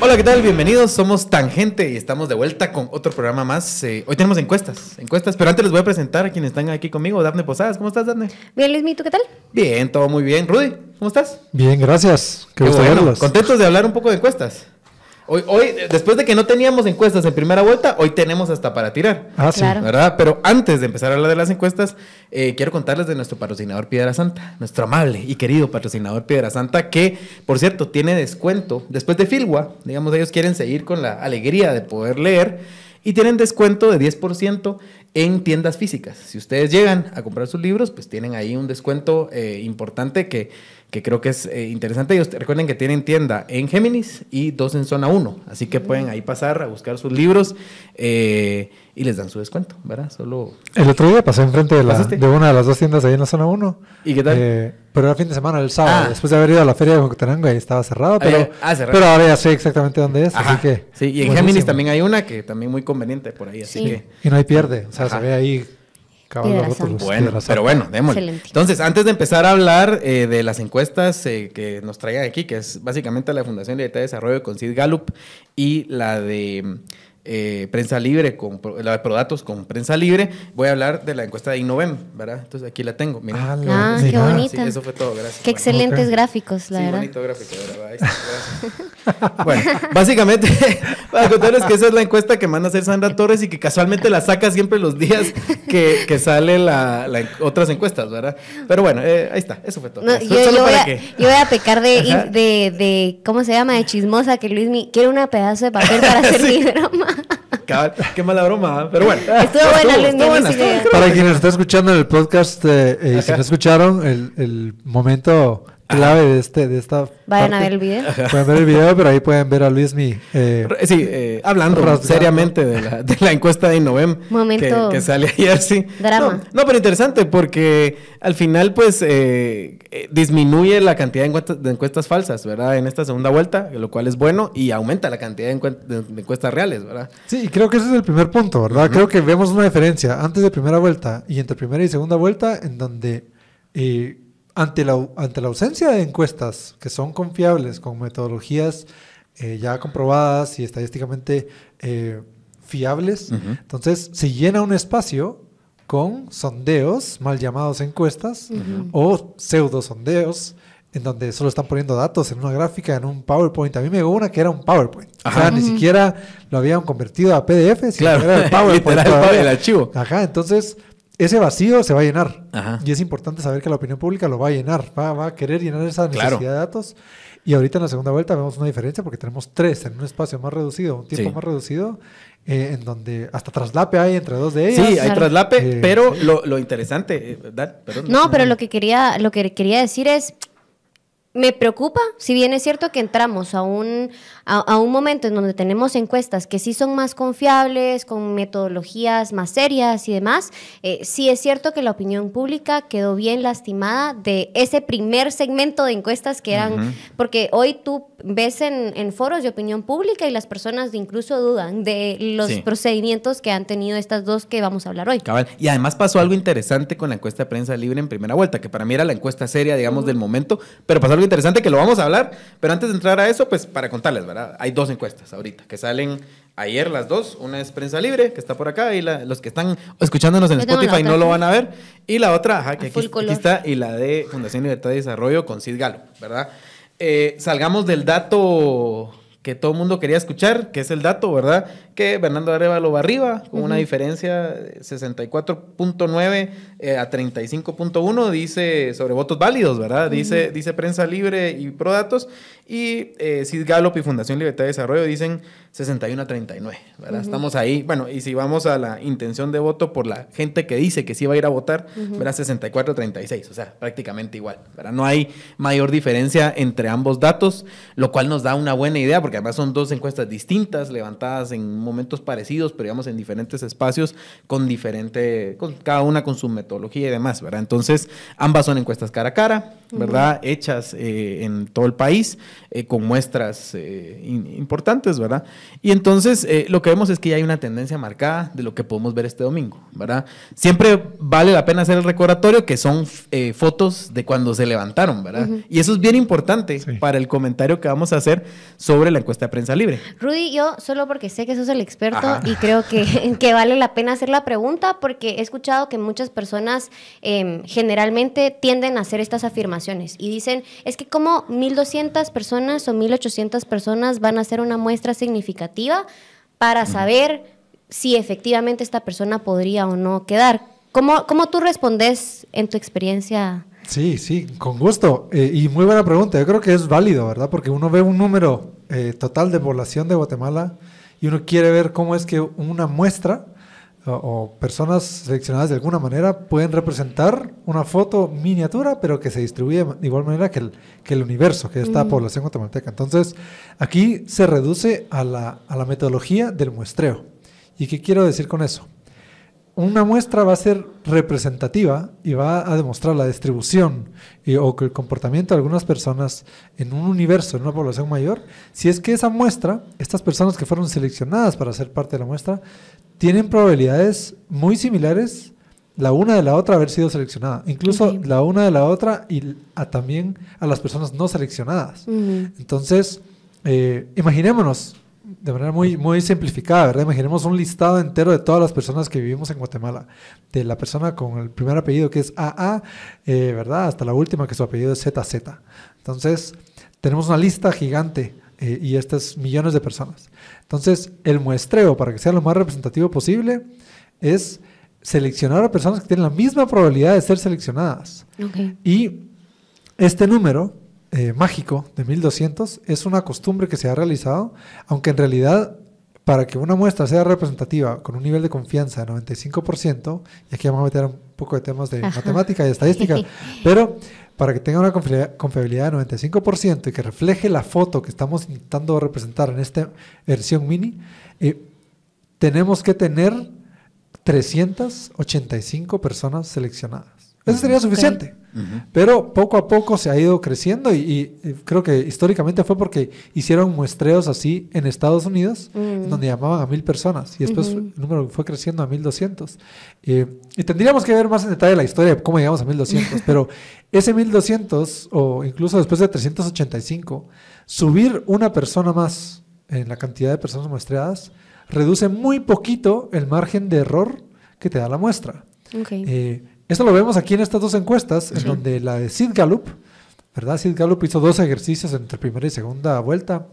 Hola, ¿qué tal? Bienvenidos, somos Tangente y estamos de vuelta con otro programa más. Eh, hoy tenemos encuestas, encuestas, pero antes les voy a presentar a quienes están aquí conmigo. Dafne Posadas, ¿cómo estás, Dafne? Bien, Luis, ¿tú qué tal? Bien, todo muy bien. Rudy, ¿cómo estás? Bien, gracias. Qué, gusto verlos. Contentos de hablar un poco de encuestas. Hoy, después de que no teníamos encuestas en primera vuelta, hoy tenemos hasta para tirar. Ah, sí. ¿Verdad? Pero antes de empezar a hablar de las encuestas, eh, quiero contarles de nuestro patrocinador Piedra Santa, nuestro amable y querido patrocinador Piedra Santa, que, por cierto, tiene descuento. Después de Filwa. digamos, ellos quieren seguir con la alegría de poder leer y tienen descuento de 10% en tiendas físicas. Si ustedes llegan a comprar sus libros, pues tienen ahí un descuento eh, importante que que creo que es eh, interesante. Ellos recuerden que tienen tienda en Géminis y dos en Zona 1, así que pueden ahí pasar a buscar sus libros eh, y les dan su descuento, ¿verdad? Solo... El otro día pasé enfrente de, una de las dos tiendas ahí en la Zona 1. ¿Y qué tal? Eh, pero era fin de semana, el sábado, ah. después de haber ido a la feria de Jocotenango, ahí estaba cerrado, pero, ah, pero ahora ya sé exactamente dónde es, así que... Sí, y en Géminis también hay una que también muy conveniente por ahí, así que... Y no hay pierde, o sea, se ve ahí bueno, pero bueno, démosle. Entonces, antes de empezar a hablar eh, de las encuestas eh, que nos traían aquí, que es básicamente la Fundación Libertad de Desarrollo con Sid Gallup y la de eh, Prensa Libre, con la Prodatos con Prensa Libre, voy a hablar de la encuesta de Innovem, ¿verdad? Entonces aquí la tengo. Mira. Ah, ah qué bonita! eso fue todo, gracias. Qué excelentes gráficos, la sí, verdad. bonito gráfico, ¿verdad? bueno, básicamente, para contarles que esa es la encuesta que manda a hacer Sandra Torres y que casualmente la saca siempre los días que, que sale la, otras encuestas, ¿verdad? Pero bueno, eh, ahí está, eso fue todo. yo, voy a, pecar de, de, de, ¿cómo se llama? De chismosa que Luis mi, quiere una pedazo de papel para hacer mi broma. Qué mala broma, ¿eh? pero bueno. Estuvo buena, estuvo, buena, Para quienes están escuchando el podcast eh, y si no escucharon, el, el momento clave de, este, de esta. Vayan a ver el video. Pueden ver el video, pero ahí pueden ver a Luis mi... Eh, sí, eh, hablando seriamente de la, encuesta de Innovem Momento que, sale ayer, sí. Drama. No, pero interesante porque al final, pues, eh, disminuye la cantidad de encuestas, falsas, ¿verdad? En esta segunda vuelta, lo cual es bueno y aumenta la cantidad de, encuestas, reales, ¿verdad? Sí, creo que ese es el primer punto, ¿verdad? Creo que vemos una diferencia antes de primera vuelta y entre primera y segunda vuelta en donde. Eh, ante la, ante la ausencia de encuestas que son confiables con metodologías eh, ya comprobadas y estadísticamente eh, fiables, entonces se llena un espacio con sondeos, mal llamados encuestas, o pseudo sondeos, en donde solo están poniendo datos en una gráfica, en un PowerPoint. A mí me llegó una que era un PowerPoint. O sea, ni siquiera lo habían convertido a PDF, sino claro. era el PowerPoint. el archivo. Ajá, entonces ese vacío se va a llenar. Y es importante saber que la opinión pública lo va a llenar, va, a querer llenar esa necesidad de datos. Y ahorita en la segunda vuelta vemos una diferencia porque tenemos tres en un espacio más reducido, un tiempo más reducido, eh, en donde hasta traslape hay entre dos de ellas. Sí, hay traslape, eh, pero lo, interesante, eh, no, no, pero lo que quería, lo que quería decir es me preocupa, si bien es cierto que entramos a un, a, un momento en donde tenemos encuestas que sí son más confiables, con metodologías más serias y demás, eh, sí es cierto que la opinión pública quedó bien lastimada de ese primer segmento de encuestas que eran, porque hoy tú ves en, foros de opinión pública y las personas incluso dudan de los procedimientos que han tenido estas dos que vamos a hablar hoy. Y además pasó algo interesante con la encuesta de prensa libre en primera vuelta, que para mí era la encuesta seria, digamos, del momento, pero pasó interesante que lo vamos a hablar, pero antes de entrar a eso, pues para contarles, ¿verdad? Hay dos encuestas ahorita que salen ayer las dos. Una es Prensa Libre, que está por acá, y los que están escuchándonos en Spotify no lo van a ver. Y la otra, que aquí, está, y la de Fundación Libertad y Desarrollo con Cid Galo, ¿verdad? Eh, salgamos del dato que todo el mundo quería escuchar, que es el dato, ¿verdad? Que Bernardo Arevalo va arriba, con una diferencia de 64.9 eh, a 35.1 dice sobre votos válidos, ¿verdad? Dice, dice Prensa Libre y Prodatos. Y eh, Sid Gallup y Fundación Libertad de Desarrollo dicen 61 a 39, ¿verdad? Estamos ahí. Bueno, y si vamos a la intención de voto por la gente que dice que sí va a ir a votar, uh 64 a 36, o sea, prácticamente igual, ¿verdad? No hay mayor diferencia entre ambos datos, lo cual nos da una buena idea, porque además son dos encuestas distintas, levantadas en momentos parecidos, pero digamos en diferentes espacios, con diferente, con, cada una con su metodología y demás, ¿verdad? Entonces, ambas son encuestas cara a cara, ¿verdad? Hechas eh, en todo el país eh, con muestras eh, importantes, ¿verdad? Y entonces, lo que vemos es que ya hay una tendencia marcada de lo que podemos ver este domingo, ¿verdad? Siempre vale la pena hacer el recordatorio que son fotos de cuando se levantaron, ¿verdad? Y eso es bien importante para el comentario que vamos a hacer sobre la encuesta de prensa libre. Rudy, yo solo porque sé que sos el experto y creo que, que vale la pena hacer la pregunta porque he escuchado que muchas personas Em, generalmente tienden a hacer estas afirmaciones y dicen, es que como 1.200 personas o 1.800 personas van a hacer una muestra significativa para saber si efectivamente esta persona podría o no quedar. ¿Cómo, tú respondes en tu experiencia? Sí, sí, con gusto. Eh, y muy buena pregunta. Yo creo que es válido, ¿verdad? Porque uno ve un número eh, total de población de Guatemala y uno quiere ver cómo es que una muestra o, personas seleccionadas de alguna manera pueden representar una foto miniatura, pero que se distribuye de igual manera que el, universo, que es esta población guatemalteca. Entonces, aquí se reduce a la, metodología del muestreo. ¿Y qué quiero decir con eso? Una muestra va a ser representativa y va a demostrar la distribución y, o el comportamiento de algunas personas en un universo, en una población mayor, si es que esa muestra, estas personas que fueron seleccionadas para ser parte de la muestra, tienen probabilidades muy similares la una de la otra haber sido seleccionada. Incluso la una de la otra y también a las personas no seleccionadas. Entonces, eh, imaginémonos, de manera muy, muy simplificada, ¿verdad? Imaginemos un listado entero de todas las personas que vivimos en Guatemala. De la persona con el primer apellido que es AA, eh, ¿verdad? Hasta la última que su apellido es ZZ. Entonces, tenemos una lista gigante eh, y estas millones de personas. Entonces, el muestreo, para que sea lo más representativo posible, es seleccionar a personas que tienen la misma probabilidad de ser seleccionadas. Y este número eh, mágico de 1200 es una costumbre que se ha realizado, aunque en realidad para que una muestra sea representativa con un nivel de confianza de 95%, y aquí vamos a meter poco de temas de matemática y estadística, pero para que tenga una confiabilidad de 95% y que refleje la foto que estamos intentando representar en esta versión mini, eh, tenemos que tener 385 personas seleccionadas. Eso sería suficiente. Pero poco a poco se ha ido creciendo y, eh, creo que históricamente fue porque hicieron muestreos así en Estados Unidos, mm. donde llamaban a mil personas y después el número fue creciendo a mil doscientos. Eh, y tendríamos que ver más en detalle la historia de cómo llegamos a mil doscientos, pero ese mil doscientos o incluso después de 385, subir una persona más en la cantidad de personas muestreadas reduce muy poquito el margen de error que te da la muestra. Okay. Eh, esto lo vemos aquí en estas dos encuestas, en donde la de Sid Gallup, ¿verdad? Sid Gallup hizo dos ejercicios entre primera y segunda vuelta.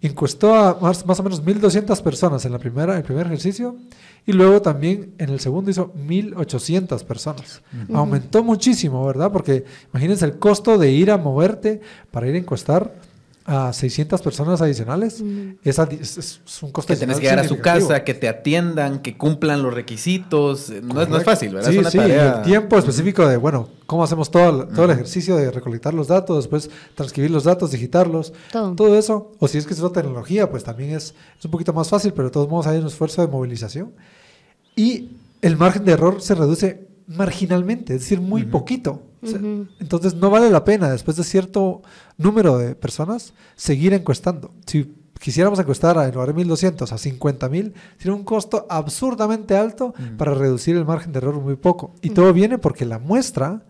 Encuestó a más, o menos 1.200 personas en la primera, el primer ejercicio y luego también en el segundo hizo 1.800 personas. Aumentó muchísimo, ¿verdad? Porque imagínense el costo de ir a moverte para ir a encuestar a 600 personas adicionales, es, un coste Que tienes que llegar a su casa, que te atiendan, que cumplan los requisitos. Eh, no es, no fácil, ¿verdad? Sí, El tiempo específico de, bueno, cómo hacemos todo, todo el ejercicio de recolectar los datos, después transcribir los datos, digitarlos, todo, eso. O si es que es otra tecnología, pues también es, un poquito más fácil, pero de todos modos hay un esfuerzo de movilización. Y el margen de error se reduce marginalmente, es decir, muy poquito. Entonces no vale la pena, después de cierto número de personas, seguir encuestando. Si quisiéramos encuestar a, en lugar de 1.200 a 50.000, tiene un costo absurdamente alto para reducir el margen de error muy poco. Y todo viene porque la muestra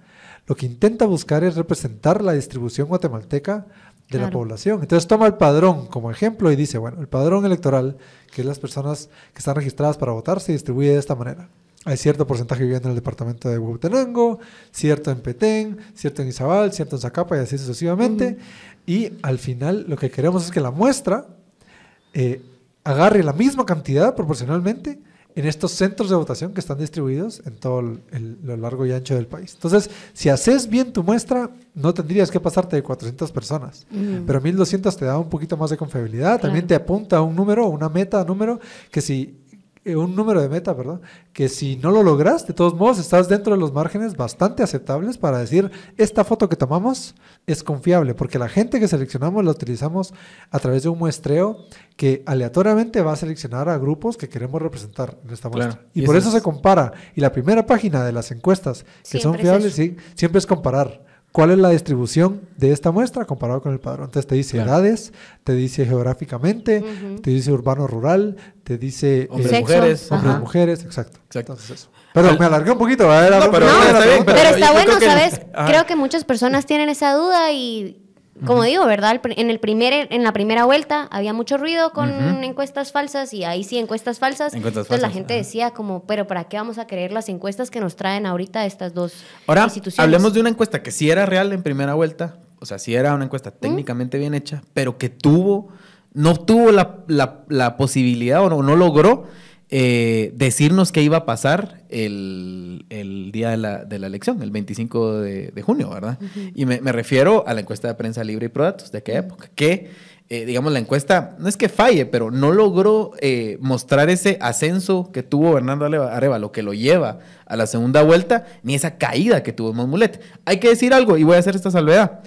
lo que intenta buscar es representar la distribución guatemalteca de la población. Entonces toma el padrón como ejemplo y dice, bueno, el padrón electoral, que es las personas que están registradas para votar, se distribuye de esta manera. Hay cierto porcentaje viviendo en el departamento de Huehuetenango, cierto en Petén, cierto en Izabal, cierto en Zacapa y así sucesivamente. Y al final lo que queremos es que la muestra eh, agarre la misma cantidad proporcionalmente en estos centros de votación que están distribuidos en todo lo largo y ancho del país. Entonces, si haces bien tu muestra, no tendrías que pasarte de 400 personas, mm. pero 1200 te da un poquito más de confiabilidad, también te apunta a un número, una meta, número, que si eh, un número de meta, perdón, que si no lo logras, de todos modos estás dentro de los márgenes bastante aceptables para decir, esta foto que tomamos es confiable, porque la gente que seleccionamos la utilizamos a través de un muestreo que aleatoriamente va a seleccionar a grupos que queremos representar en esta muestra. y, por eso, se compara. Y la primera página de las encuestas que son fiables, sí, siempre es comparar cuál es la distribución de esta muestra comparado con el padrón. Entonces te dice edades, te dice geográficamente, te dice urbano-rural, te dice eh, hombres, mujeres. Hombres, mujeres, exacto. exacto. Entonces eso. Pero me alargué un poquito. No, pero, está, bien, pero, está bueno, ¿sabes? Creo que muchas personas tienen esa duda y como digo, ¿verdad? En, el primer, en la primera vuelta había mucho ruido con encuestas falsas y ahí sí encuestas falsas. Entonces la gente decía como, pero ¿para qué vamos a creer las encuestas que nos traen ahorita estas dos Ahora, instituciones? Hablemos de una encuesta que sí era real en primera vuelta, o sea, sí era una encuesta técnicamente bien hecha, pero que tuvo, no tuvo la, posibilidad o no logró eh, decirnos qué iba a pasar el, día de la, elección, el 25 de, junio, ¿verdad? Y me, refiero a la encuesta de prensa libre y prodatos de aquella época, que, eh, digamos, la encuesta no es que falle, pero no logró eh, mostrar ese ascenso que tuvo Hernando Areva, lo que lo lleva a la segunda vuelta, ni esa caída que tuvo Montmulet Hay que decir algo, y voy a hacer esta salvedad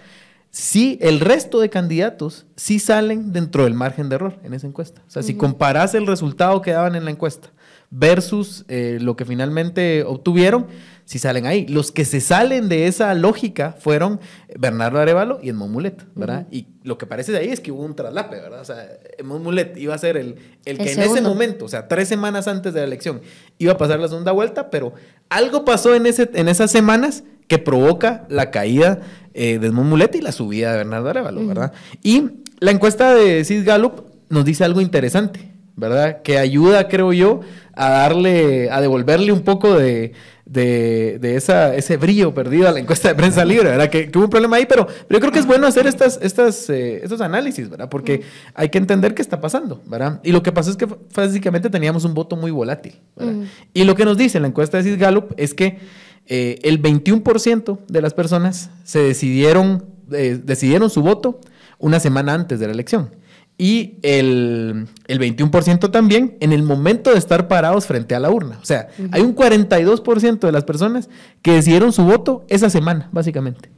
si el resto de candidatos sí salen dentro del margen de error en esa encuesta. O sea, si comparas el resultado que daban en la encuesta versus eh, lo que finalmente obtuvieron, si salen ahí. Los que se salen de esa lógica fueron Bernardo Arevalo y Edmond Mulet, ¿verdad? Y lo que parece de ahí es que hubo un traslape, ¿verdad? O sea, Edmond Mulet iba a ser el, que en ese momento, o sea, tres semanas antes de la elección, iba a pasar la segunda vuelta, pero algo pasó en, ese, en esas semanas que provoca la caída eh, de Edmond Muleta y la subida de Bernardo Arevalo, ¿verdad? Y la encuesta de Sid Gallup nos dice algo interesante, ¿verdad? Que ayuda, creo yo, a darle, a devolverle un poco de, de, de esa, ese brillo perdido a la encuesta de prensa libre, ¿verdad? Que, hubo un problema ahí, pero, yo creo que es bueno hacer estas, estas, eh, estos análisis, ¿verdad? Porque hay que entender qué está pasando, ¿verdad? Y lo que pasó es que básicamente teníamos un voto muy volátil, ¿verdad? Y lo que nos dice la encuesta de Sid Gallup es que eh, el 21% de las personas se decidieron, eh, decidieron su voto una semana antes de la elección. Y el, 21% también en el momento de estar parados frente a la urna. O sea, hay un 42% de las personas que decidieron su voto esa semana, básicamente.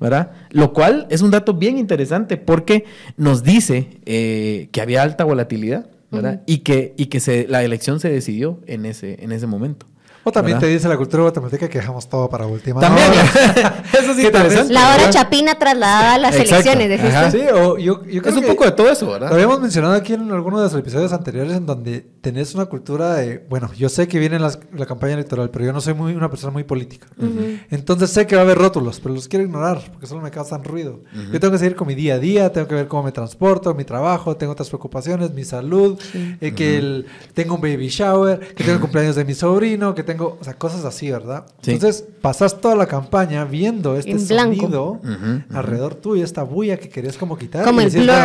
¿Verdad? Lo cual es un dato bien interesante porque nos dice eh, que había alta volatilidad, ¿verdad? y, que, y que se, la elección se decidió en ese, en ese momento. O también te dice la cultura guatemalteca que dejamos todo para última También, hora. eso sí interesante. La hora chapina trasladada a las elecciones. Sí, yo, es un poco de todo eso, ¿verdad? Lo habíamos mencionado aquí en algunos de los episodios anteriores en donde tenés una cultura de, bueno, yo sé que viene la, campaña electoral, pero yo no soy muy, una persona muy política. Entonces sé que va a haber rótulos, pero los quiero ignorar porque solo me causan ruido. Yo tengo que seguir con mi día a día, tengo que ver cómo me transporto, mi trabajo, tengo otras preocupaciones, mi salud, eh, que tengo un baby shower, que tengo el cumpleaños de mi sobrino, que tengo tengo, cosas así, ¿verdad? Entonces, pasas toda la campaña viendo este sonido alrededor tuyo, esta bulla que querías como quitar.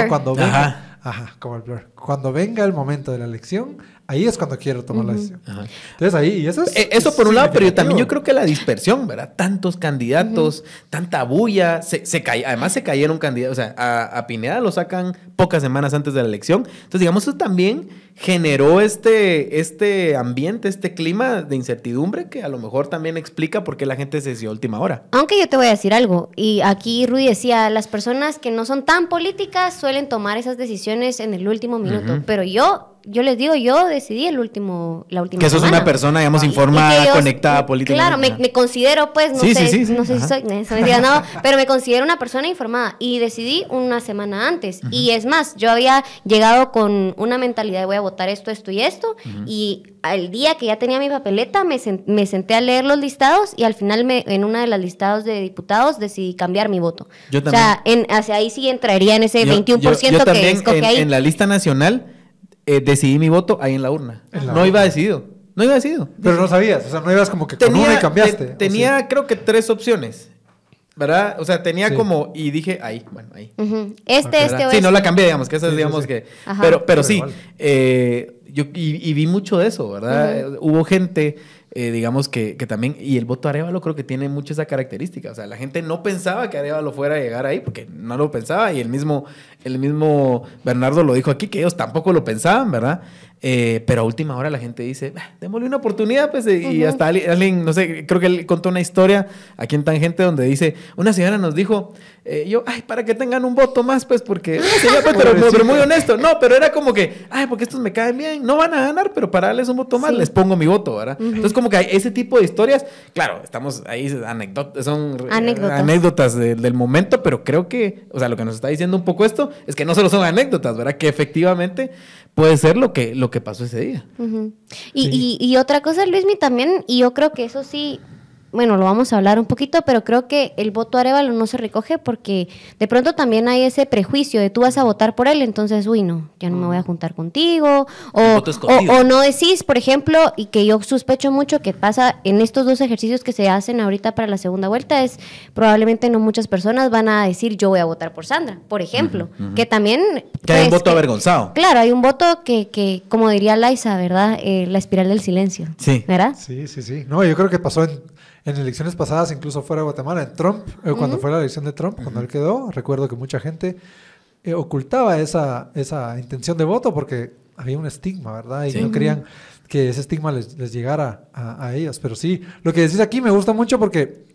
cuando venga, como el blur. Cuando venga el momento de la elección, Ahí es cuando quiero tomar la decisión. Entonces ahí, y eso es, eh, Eso por un lado, pero también yo creo que la dispersión, ¿verdad? Tantos candidatos, tanta bulla, se, se cae, además se cayeron candidatos, o sea, a, a, Pineda lo sacan pocas semanas antes de la elección. Entonces, digamos, eso también generó este, este ambiente, este clima de incertidumbre que a lo mejor también explica por qué la gente se decidió última hora. Aunque yo te voy a decir algo, y aquí Rui decía, las personas que no son tan políticas suelen tomar esas decisiones en el último minuto, pero yo yo les digo, yo decidí el último, la última Que sos una persona, digamos, informada, conectada políticamente. Claro, me, considero, pues, no sé, no sé si soy, no, pero me considero una persona informada y decidí una semana antes. Y es más, yo había llegado con una mentalidad de voy a votar esto, esto y esto, y al día que ya tenía mi papeleta, me, senté a leer los listados y al final me, en una de las listados de diputados decidí cambiar mi voto. Yo también. O sea, hacia ahí sí entraría en ese 21% que En la lista nacional eh, decidí mi voto ahí en la urna. no iba decidido. No iba decidido. Pero no sabías, o sea, no ibas como que con una y cambiaste. tenía, creo que tres opciones. ¿Verdad? O sea, tenía como. Y dije, ahí, bueno, ahí. Este, este Sí, no este. la cambié, digamos, que esa es, digamos que. Pero, pero, sí, eh, yo, y, vi mucho de eso, ¿verdad? Hubo gente eh, digamos que, también, y el voto Arevalo creo que tiene mucho esa característica, o sea, la gente no pensaba que Arevalo fuera a llegar ahí porque no lo pensaba y el mismo, el mismo Bernardo lo dijo aquí, que ellos tampoco lo pensaban, ¿verdad? Eh, pero a última hora la gente dice, ah, démosle una oportunidad, pues, y hasta alguien, no sé, creo que él contó una historia aquí en Tangente donde dice, una señora nos dijo, eh, yo, ay, para que tengan un voto más, pues, porque, pero, muy honesto, no, pero era como que, ay, porque estos me caen bien, no van a ganar, pero para darles un voto más, les pongo mi voto, ¿verdad? Entonces, como que hay ese tipo de historias, claro, estamos ahí, eh, anécdotas, son anécdotas, del momento, pero creo que, o sea, lo que nos está diciendo un poco esto es que no solo son anécdotas, ¿verdad? Que efectivamente puede ser lo que, lo que pasó ese día. y, y, y otra cosa, Luismi, también, y yo creo que eso sí bueno, lo vamos a hablar un poquito, pero creo que el voto Arevalo no se recoge porque de pronto también hay ese prejuicio de tú vas a votar por él, entonces, uy, no, ya no me voy a mm. juntar contigo, o, no decís, por ejemplo, y que yo sospecho mucho que pasa en estos dos ejercicios que se hacen ahorita para la segunda vuelta, es probablemente no muchas personas van a decir yo voy a votar por Sandra, por ejemplo, que también... Que hay un pues, voto avergonzado. Claro, hay un voto que, como diría Laisa, ¿verdad? Eh, la espiral del silencio. Sí. ¿Verdad? Sí, sí, sí. No, yo creo que pasó en en elecciones pasadas, incluso fuera de Guatemala, en Trump, eh, cuando fue la elección de Trump, cuando él quedó, recuerdo que mucha gente eh, ocultaba esa, esa intención de voto porque había un estigma, ¿verdad? Y no querían que ese estigma les, llegara a, ellos. Pero sí, lo que decís aquí me gusta mucho porque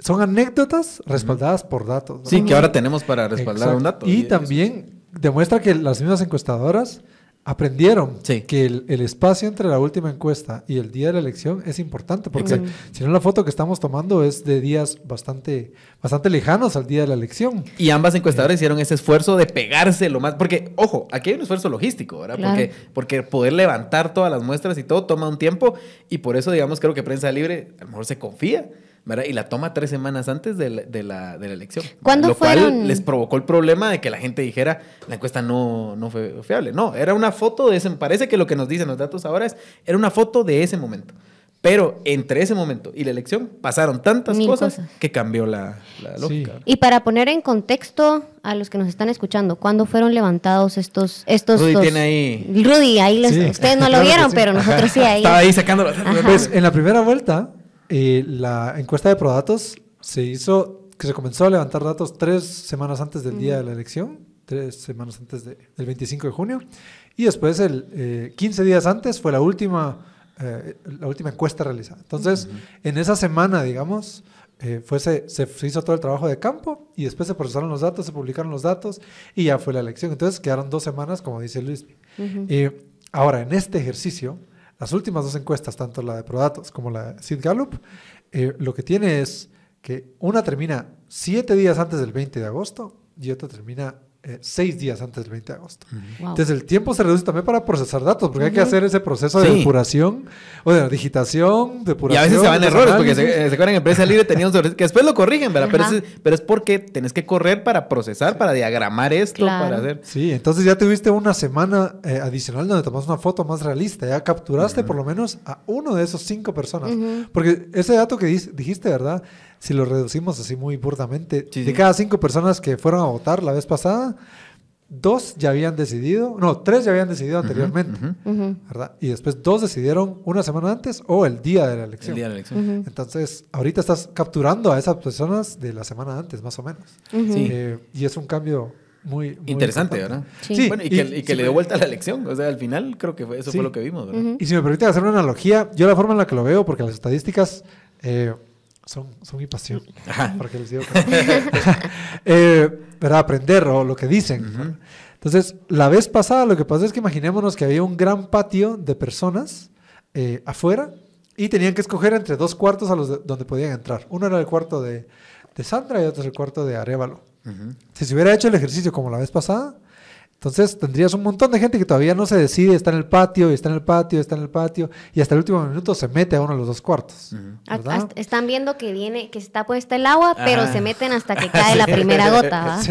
son anécdotas respaldadas por datos. Sí, que ahora tenemos para respaldar un dato. Y, también demuestra que las mismas encuestadoras aprendieron que el, espacio entre la última encuesta y el día de la elección es importante, porque si no la foto que estamos tomando es de días bastante, bastante lejanos al día de la elección. Y ambas encuestadoras hicieron ese esfuerzo de pegarse lo más, porque, ojo, aquí hay un esfuerzo logístico, ¿verdad? Porque, porque poder levantar todas las muestras y todo toma un tiempo, y por eso, digamos, creo que Prensa Libre a lo mejor se confía y la toma tres semanas antes de la, de la, elección. ¿Cuándo lo fueron? cual les provocó el problema de que la gente dijera, la encuesta no, no fue fiable. No, era una foto de ese, parece que lo que nos dicen los datos ahora es, era una foto de ese momento. Pero entre ese momento y la elección pasaron tantas cosas, que cambió la, lógica. Y para poner en contexto a los que nos están escuchando, ¿cuándo fueron levantados estos estos Rudy tiene ahí. Rudy, ahí ustedes no lo vieron, pero nosotros sí ahí. Estaba ahí sacándolo. Pues en la primera vuelta la encuesta de Prodatos se hizo, que se comenzó a levantar datos tres semanas antes del día de la elección, tres semanas antes del 25 de junio, y después, el, 15 eh, días antes, fue la última, eh, la última encuesta realizada. Entonces, en esa semana, digamos, eh, se, hizo todo el trabajo de campo y después se procesaron los datos, se publicaron los datos y ya fue la elección. Entonces quedaron dos semanas, como dice Luis. Y eh, ahora, en este ejercicio, las últimas dos encuestas, tanto la de Prodatos como la de Sid Gallup, eh, lo que tiene es que una termina siete días antes del 20 de agosto y otra termina eh, seis días antes del 20 de agosto. Entonces el tiempo se reduce también para procesar datos, porque hay que hacer ese proceso de depuración, o de digitación, Y a veces se van errores, porque se, eh, acuerdan en empresa libre que después lo corrigen, Pero es, porque tenés que correr para procesar, para diagramar esto, para hacer. Sí, entonces ya tuviste una semana eh, adicional donde tomaste una foto más realista, ya capturaste por lo menos a uno de esos cinco personas. Porque ese dato que dijiste, ¿verdad? si lo reducimos así muy burdamente, de cada cinco personas que fueron a votar la vez pasada, dos ya habían decidido, no, tres ya habían decidido anteriormente, ¿verdad? Y después dos decidieron una semana antes o el día de la elección. El día de la elección. Entonces, ahorita estás capturando a esas personas de la semana antes, más o menos. Sí. Eh, y es un cambio muy, interesante, ¿verdad? Sí. Bueno, y, que, le dio vuelta a la elección. O sea, al final creo que eso fue lo que vimos, ¿verdad? Y si me permite hacer una analogía, yo la forma en la que lo veo, porque las estadísticas... Eh, son, son mi pasión, porque les digo eh, ¿verdad? aprender o lo que dicen. Entonces, la vez pasada lo que pasó es que imaginémonos que había un gran patio de personas eh, afuera y tenían que escoger entre dos cuartos a los donde podían entrar. Uno era el cuarto de, de Sandra y otro es el cuarto de Arevalo. Si se hubiera hecho el ejercicio como la vez pasada, entonces tendrías un montón de gente que todavía no se decide, está en el patio, está en el patio, está en el patio, y hasta el último minuto se mete a uno de los dos cuartos. Están viendo que viene, que está puesta el agua, pero se meten hasta que cae la primera gota.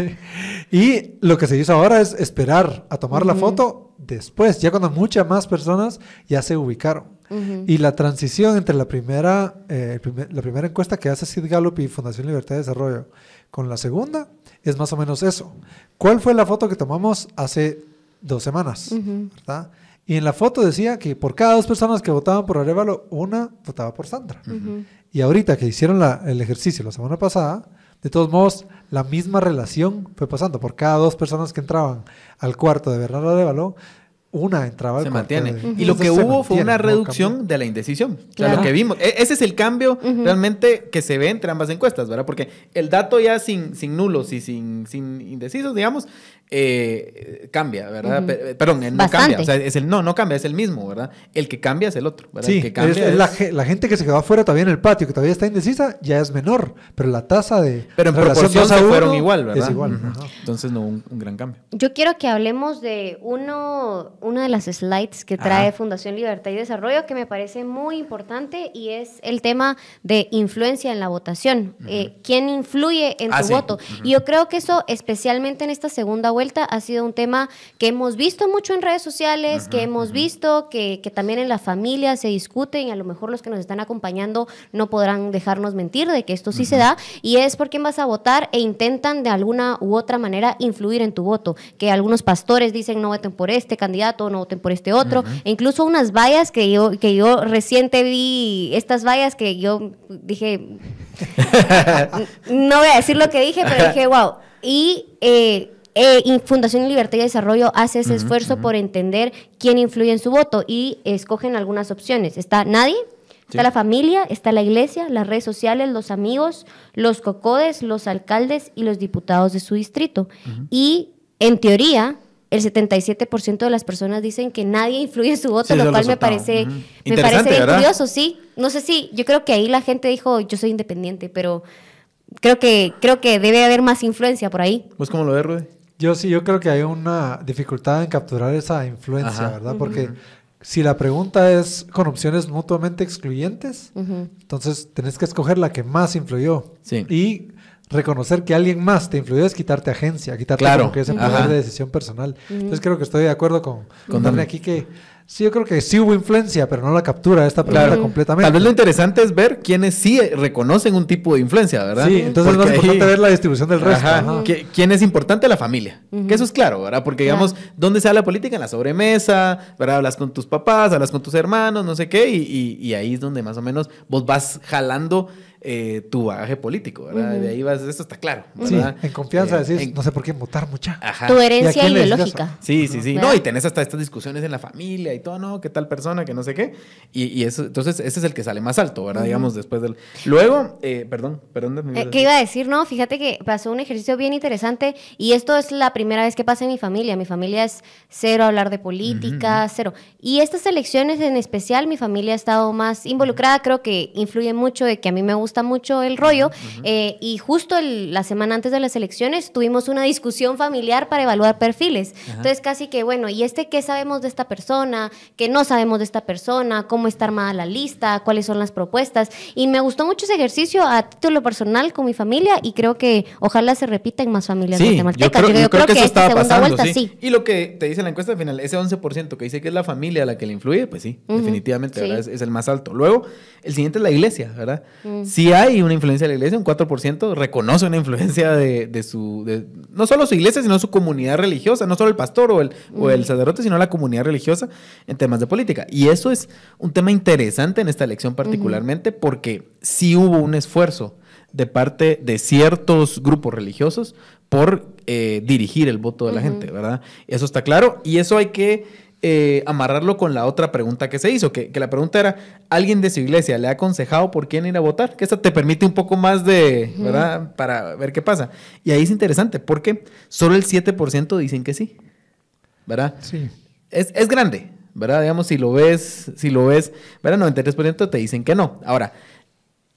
Y lo que se hizo ahora es esperar a tomar la foto después, ya cuando muchas más personas ya se ubicaron. Y la transición entre la primera, eh, la primera encuesta que hace Sid Gallup y Fundación Libertad de Desarrollo con la segunda es más o menos eso. ¿Cuál fue la foto que tomamos hace dos semanas? ¿Verdad? Y en la foto decía que por cada dos personas que votaban por Arevalo, una votaba por Sandra. Y ahorita que hicieron el ejercicio la semana pasada, de todos modos, la misma relación fue pasando. Por cada dos personas que entraban al cuarto de Bernardo Arevalo, una entraba se mantiene. Y lo que hubo fue una reducción de la indecisión. O sea, lo que vimos. E-, ese es el cambio realmente que se ve entre ambas encuestas, ¿verdad? Porque el dato ya sin, sin nulos y sin, sin indecisos, digamos, eh, cambia, ¿verdad? Perdón, eh, no cambia. O sea, es el, no, no cambia, es el mismo, ¿verdad? El que cambia es el otro, ¿verdad? Sí, que cambia La, gente que se quedó afuera todavía en el patio, que todavía está indecisa, ya es menor, pero la tasa de... Pero en proporción se fueron igual, ¿verdad? Es igual. Entonces no, un, un, gran cambio. Yo quiero que hablemos de uno, una de las slides que trae Fundación Libertad y Desarrollo, que me parece muy importante, y es el tema de influencia en la votación. Eh, ¿Quién influye en tu ah, voto? Y yo creo que eso, especialmente en esta segunda vuelta, ha sido un tema que hemos visto mucho en redes sociales, que hemos visto que, también en la familia se discuten y a lo mejor los que nos están acompañando no podrán dejarnos mentir de que esto sí se da y es por quién vas a votar e intentan de alguna u otra manera influir en tu voto, que algunos pastores dicen no voten por este candidato, no voten por este otro, e incluso unas vallas que yo, que yo reciente vi, estas vallas que yo dije, no voy a decir lo que dije, pero dije, wow, y... Eh, eh, Fundación Libertad y Desarrollo hace ese esfuerzo por entender quién influye en su voto y escogen algunas opciones. Está nadie, Está la familia, está la iglesia, las redes sociales, los amigos, los cocodes, los alcaldes y los diputados de su distrito. Y en teoría, el 77% de las personas dicen que nadie influye en su voto, lo cual me parece, me parece curioso, sí. No sé si, yo creo que ahí la gente dijo, yo soy independiente, pero creo que, creo que debe haber más influencia por ahí. ¿Vos pues, cómo lo ves, Rudy? Yo sí, yo creo que hay una dificultad en capturar esa influencia, ¿verdad? Porque si la pregunta es con opciones mutuamente excluyentes, entonces tenés que escoger la que más influyó. Y reconocer que alguien más te influyó es quitarte agencia, quitarte claro. como que ese poder de decisión personal. Entonces creo que estoy de acuerdo con, con darle aquí que Sí, yo creo que sí hubo influencia, pero no la captura esta pregunta completamente. Tal vez lo interesante es ver quiénes sí reconocen un tipo de influencia, ¿verdad? Sí, entonces es más importante ver la distribución del resto. ¿Quién es importante? La familia. Que eso es claro, ¿verdad? Porque digamos, ¿dónde se habla política? En la sobremesa, ¿verdad? Hablas con tus papás, hablas con tus hermanos, no sé qué, y ahí es donde más o menos vos vas jalando eh, tu bagaje político, ¿verdad? De ahí vas, esto está claro, ¿verdad? Sí, en confianza eh, decís, no sé por qué votar mucha. Tu herencia ideológica. Sí, sí, sí. No, y tenés hasta estas discusiones en la familia y todo, ¿no? ¿Qué tal persona? Que no sé qué. Y, eso, entonces, ese es el que sale más alto, ¿verdad? Digamos, después del... Luego, eh, perdón, perdón. ¿Qué iba a decir? No, fíjate que pasó un ejercicio bien interesante y esto es la primera vez que pasa en mi familia. Mi familia es cero hablar de política, cero. Y estas elecciones en especial, mi familia ha estado más involucrada. Creo que influye mucho de que a mí me gusta está mucho el rollo. Eh, y justo la semana antes de las elecciones tuvimos una discusión familiar para evaluar perfiles. Entonces casi que, bueno, ¿y este qué sabemos de esta persona? ¿Qué no sabemos de esta persona? ¿Cómo está armada la lista? ¿Cuáles son las propuestas? Y me gustó mucho ese ejercicio a título personal con mi familia y creo que ojalá se repita en más familias guatemaltecas. Yo creo, que, eso pasando, sí. Y lo que te dice la encuesta al final, ese 11% que dice que es la familia la que le influye, pues sí, definitivamente Es, es el más alto. Luego, el siguiente es la iglesia, ¿verdad? Mm. Si hay una influencia de la iglesia, un 4% reconoce una influencia de, su, no solo su iglesia, sino su comunidad religiosa, no solo el pastor o el, mm. sacerdote, sino la comunidad religiosa en temas de política. Y eso es un tema interesante en esta elección particularmente porque sí hubo un esfuerzo de parte de ciertos grupos religiosos por eh, dirigir el voto de la gente, ¿verdad? Eso está claro y eso hay que eh, amarrarlo con la otra pregunta que se hizo, que, la pregunta era, ¿alguien de su iglesia le ha aconsejado por quién ir a votar? Que eso te permite un poco más de, ¿verdad? Para ver qué pasa. Y ahí es interesante, porque solo el 7% dicen que sí, ¿verdad? Sí. Es, grande, ¿verdad? Digamos, si lo ves, si lo ves, ¿verdad? 93% te dicen que no. Ahora,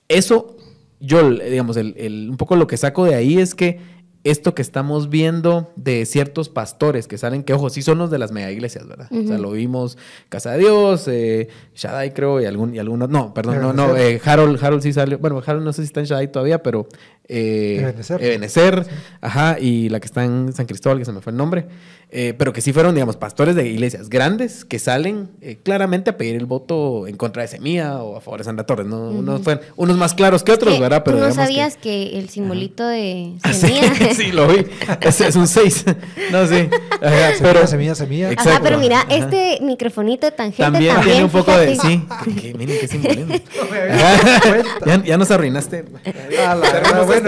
eso, yo, digamos, un poco lo que saco de ahí es que esto que estamos viendo de ciertos pastores que salen, que ojo, sí son los de las mega iglesias, ¿verdad? O sea, lo vimos Casa de Dios, eh, Shaddai creo, y, algún, y algunos, no, perdón, no, no, eh, Harold, Harold sí salió, bueno, Harold no sé si está en Shaddai todavía, pero eh, Ebenecer ajá, y la que está en San Cristóbal, que se me fue el nombre, eh, pero que sí fueron, digamos, pastores de iglesias grandes que salen eh, claramente a pedir el voto en contra de Semilla o a favor de Sandra Torres. No, unos, fueron, unos más claros que otros, ¿verdad? Pero tú no sabías que... el simbolito de Semilla. ¿Sí? lo vi. Es, un 6. no, sí. pero, semilla, semilla. Exacto. pero mira, este microfonito de tangente también, tiene un poco de. Sí, ah, miren qué simbolismo. ya, ya, nos arruinaste. Ah, la,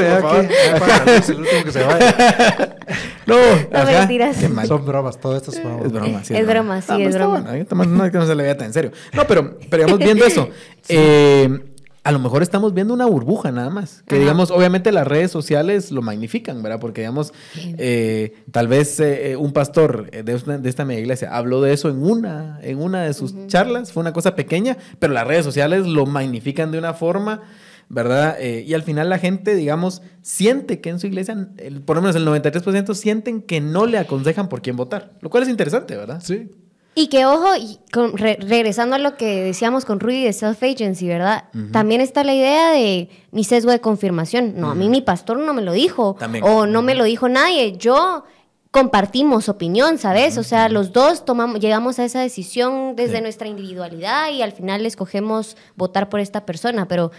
no, Son bromas, todo esto es broma. Es broma, sí. Es, broma, que no se le vea tan serio. pero, digamos, viendo eso, eh, a lo mejor estamos viendo una burbuja nada más. Que digamos, obviamente las redes sociales lo magnifican, ¿verdad? Porque digamos, eh, tal vez eh, un pastor de, esta media iglesia habló de eso en una, en una de sus charlas, fue una cosa pequeña, pero las redes sociales lo magnifican de una forma ¿verdad? Eh, y al final la gente, digamos, siente que en su iglesia, por lo menos el 93% sienten que no le aconsejan por quién votar, lo cual es interesante, ¿verdad? Sí. Y que, ojo, regresando a lo que decíamos con Rudy de self-agency, ¿verdad? También está la idea de mi sesgo de confirmación. No, a mí mi pastor no me lo dijo. O no me lo dijo nadie. Yo compartimos opinión, ¿sabes? O sea, los dos tomamos, llegamos a esa decisión desde nuestra individualidad y al final escogemos votar por esta persona, pero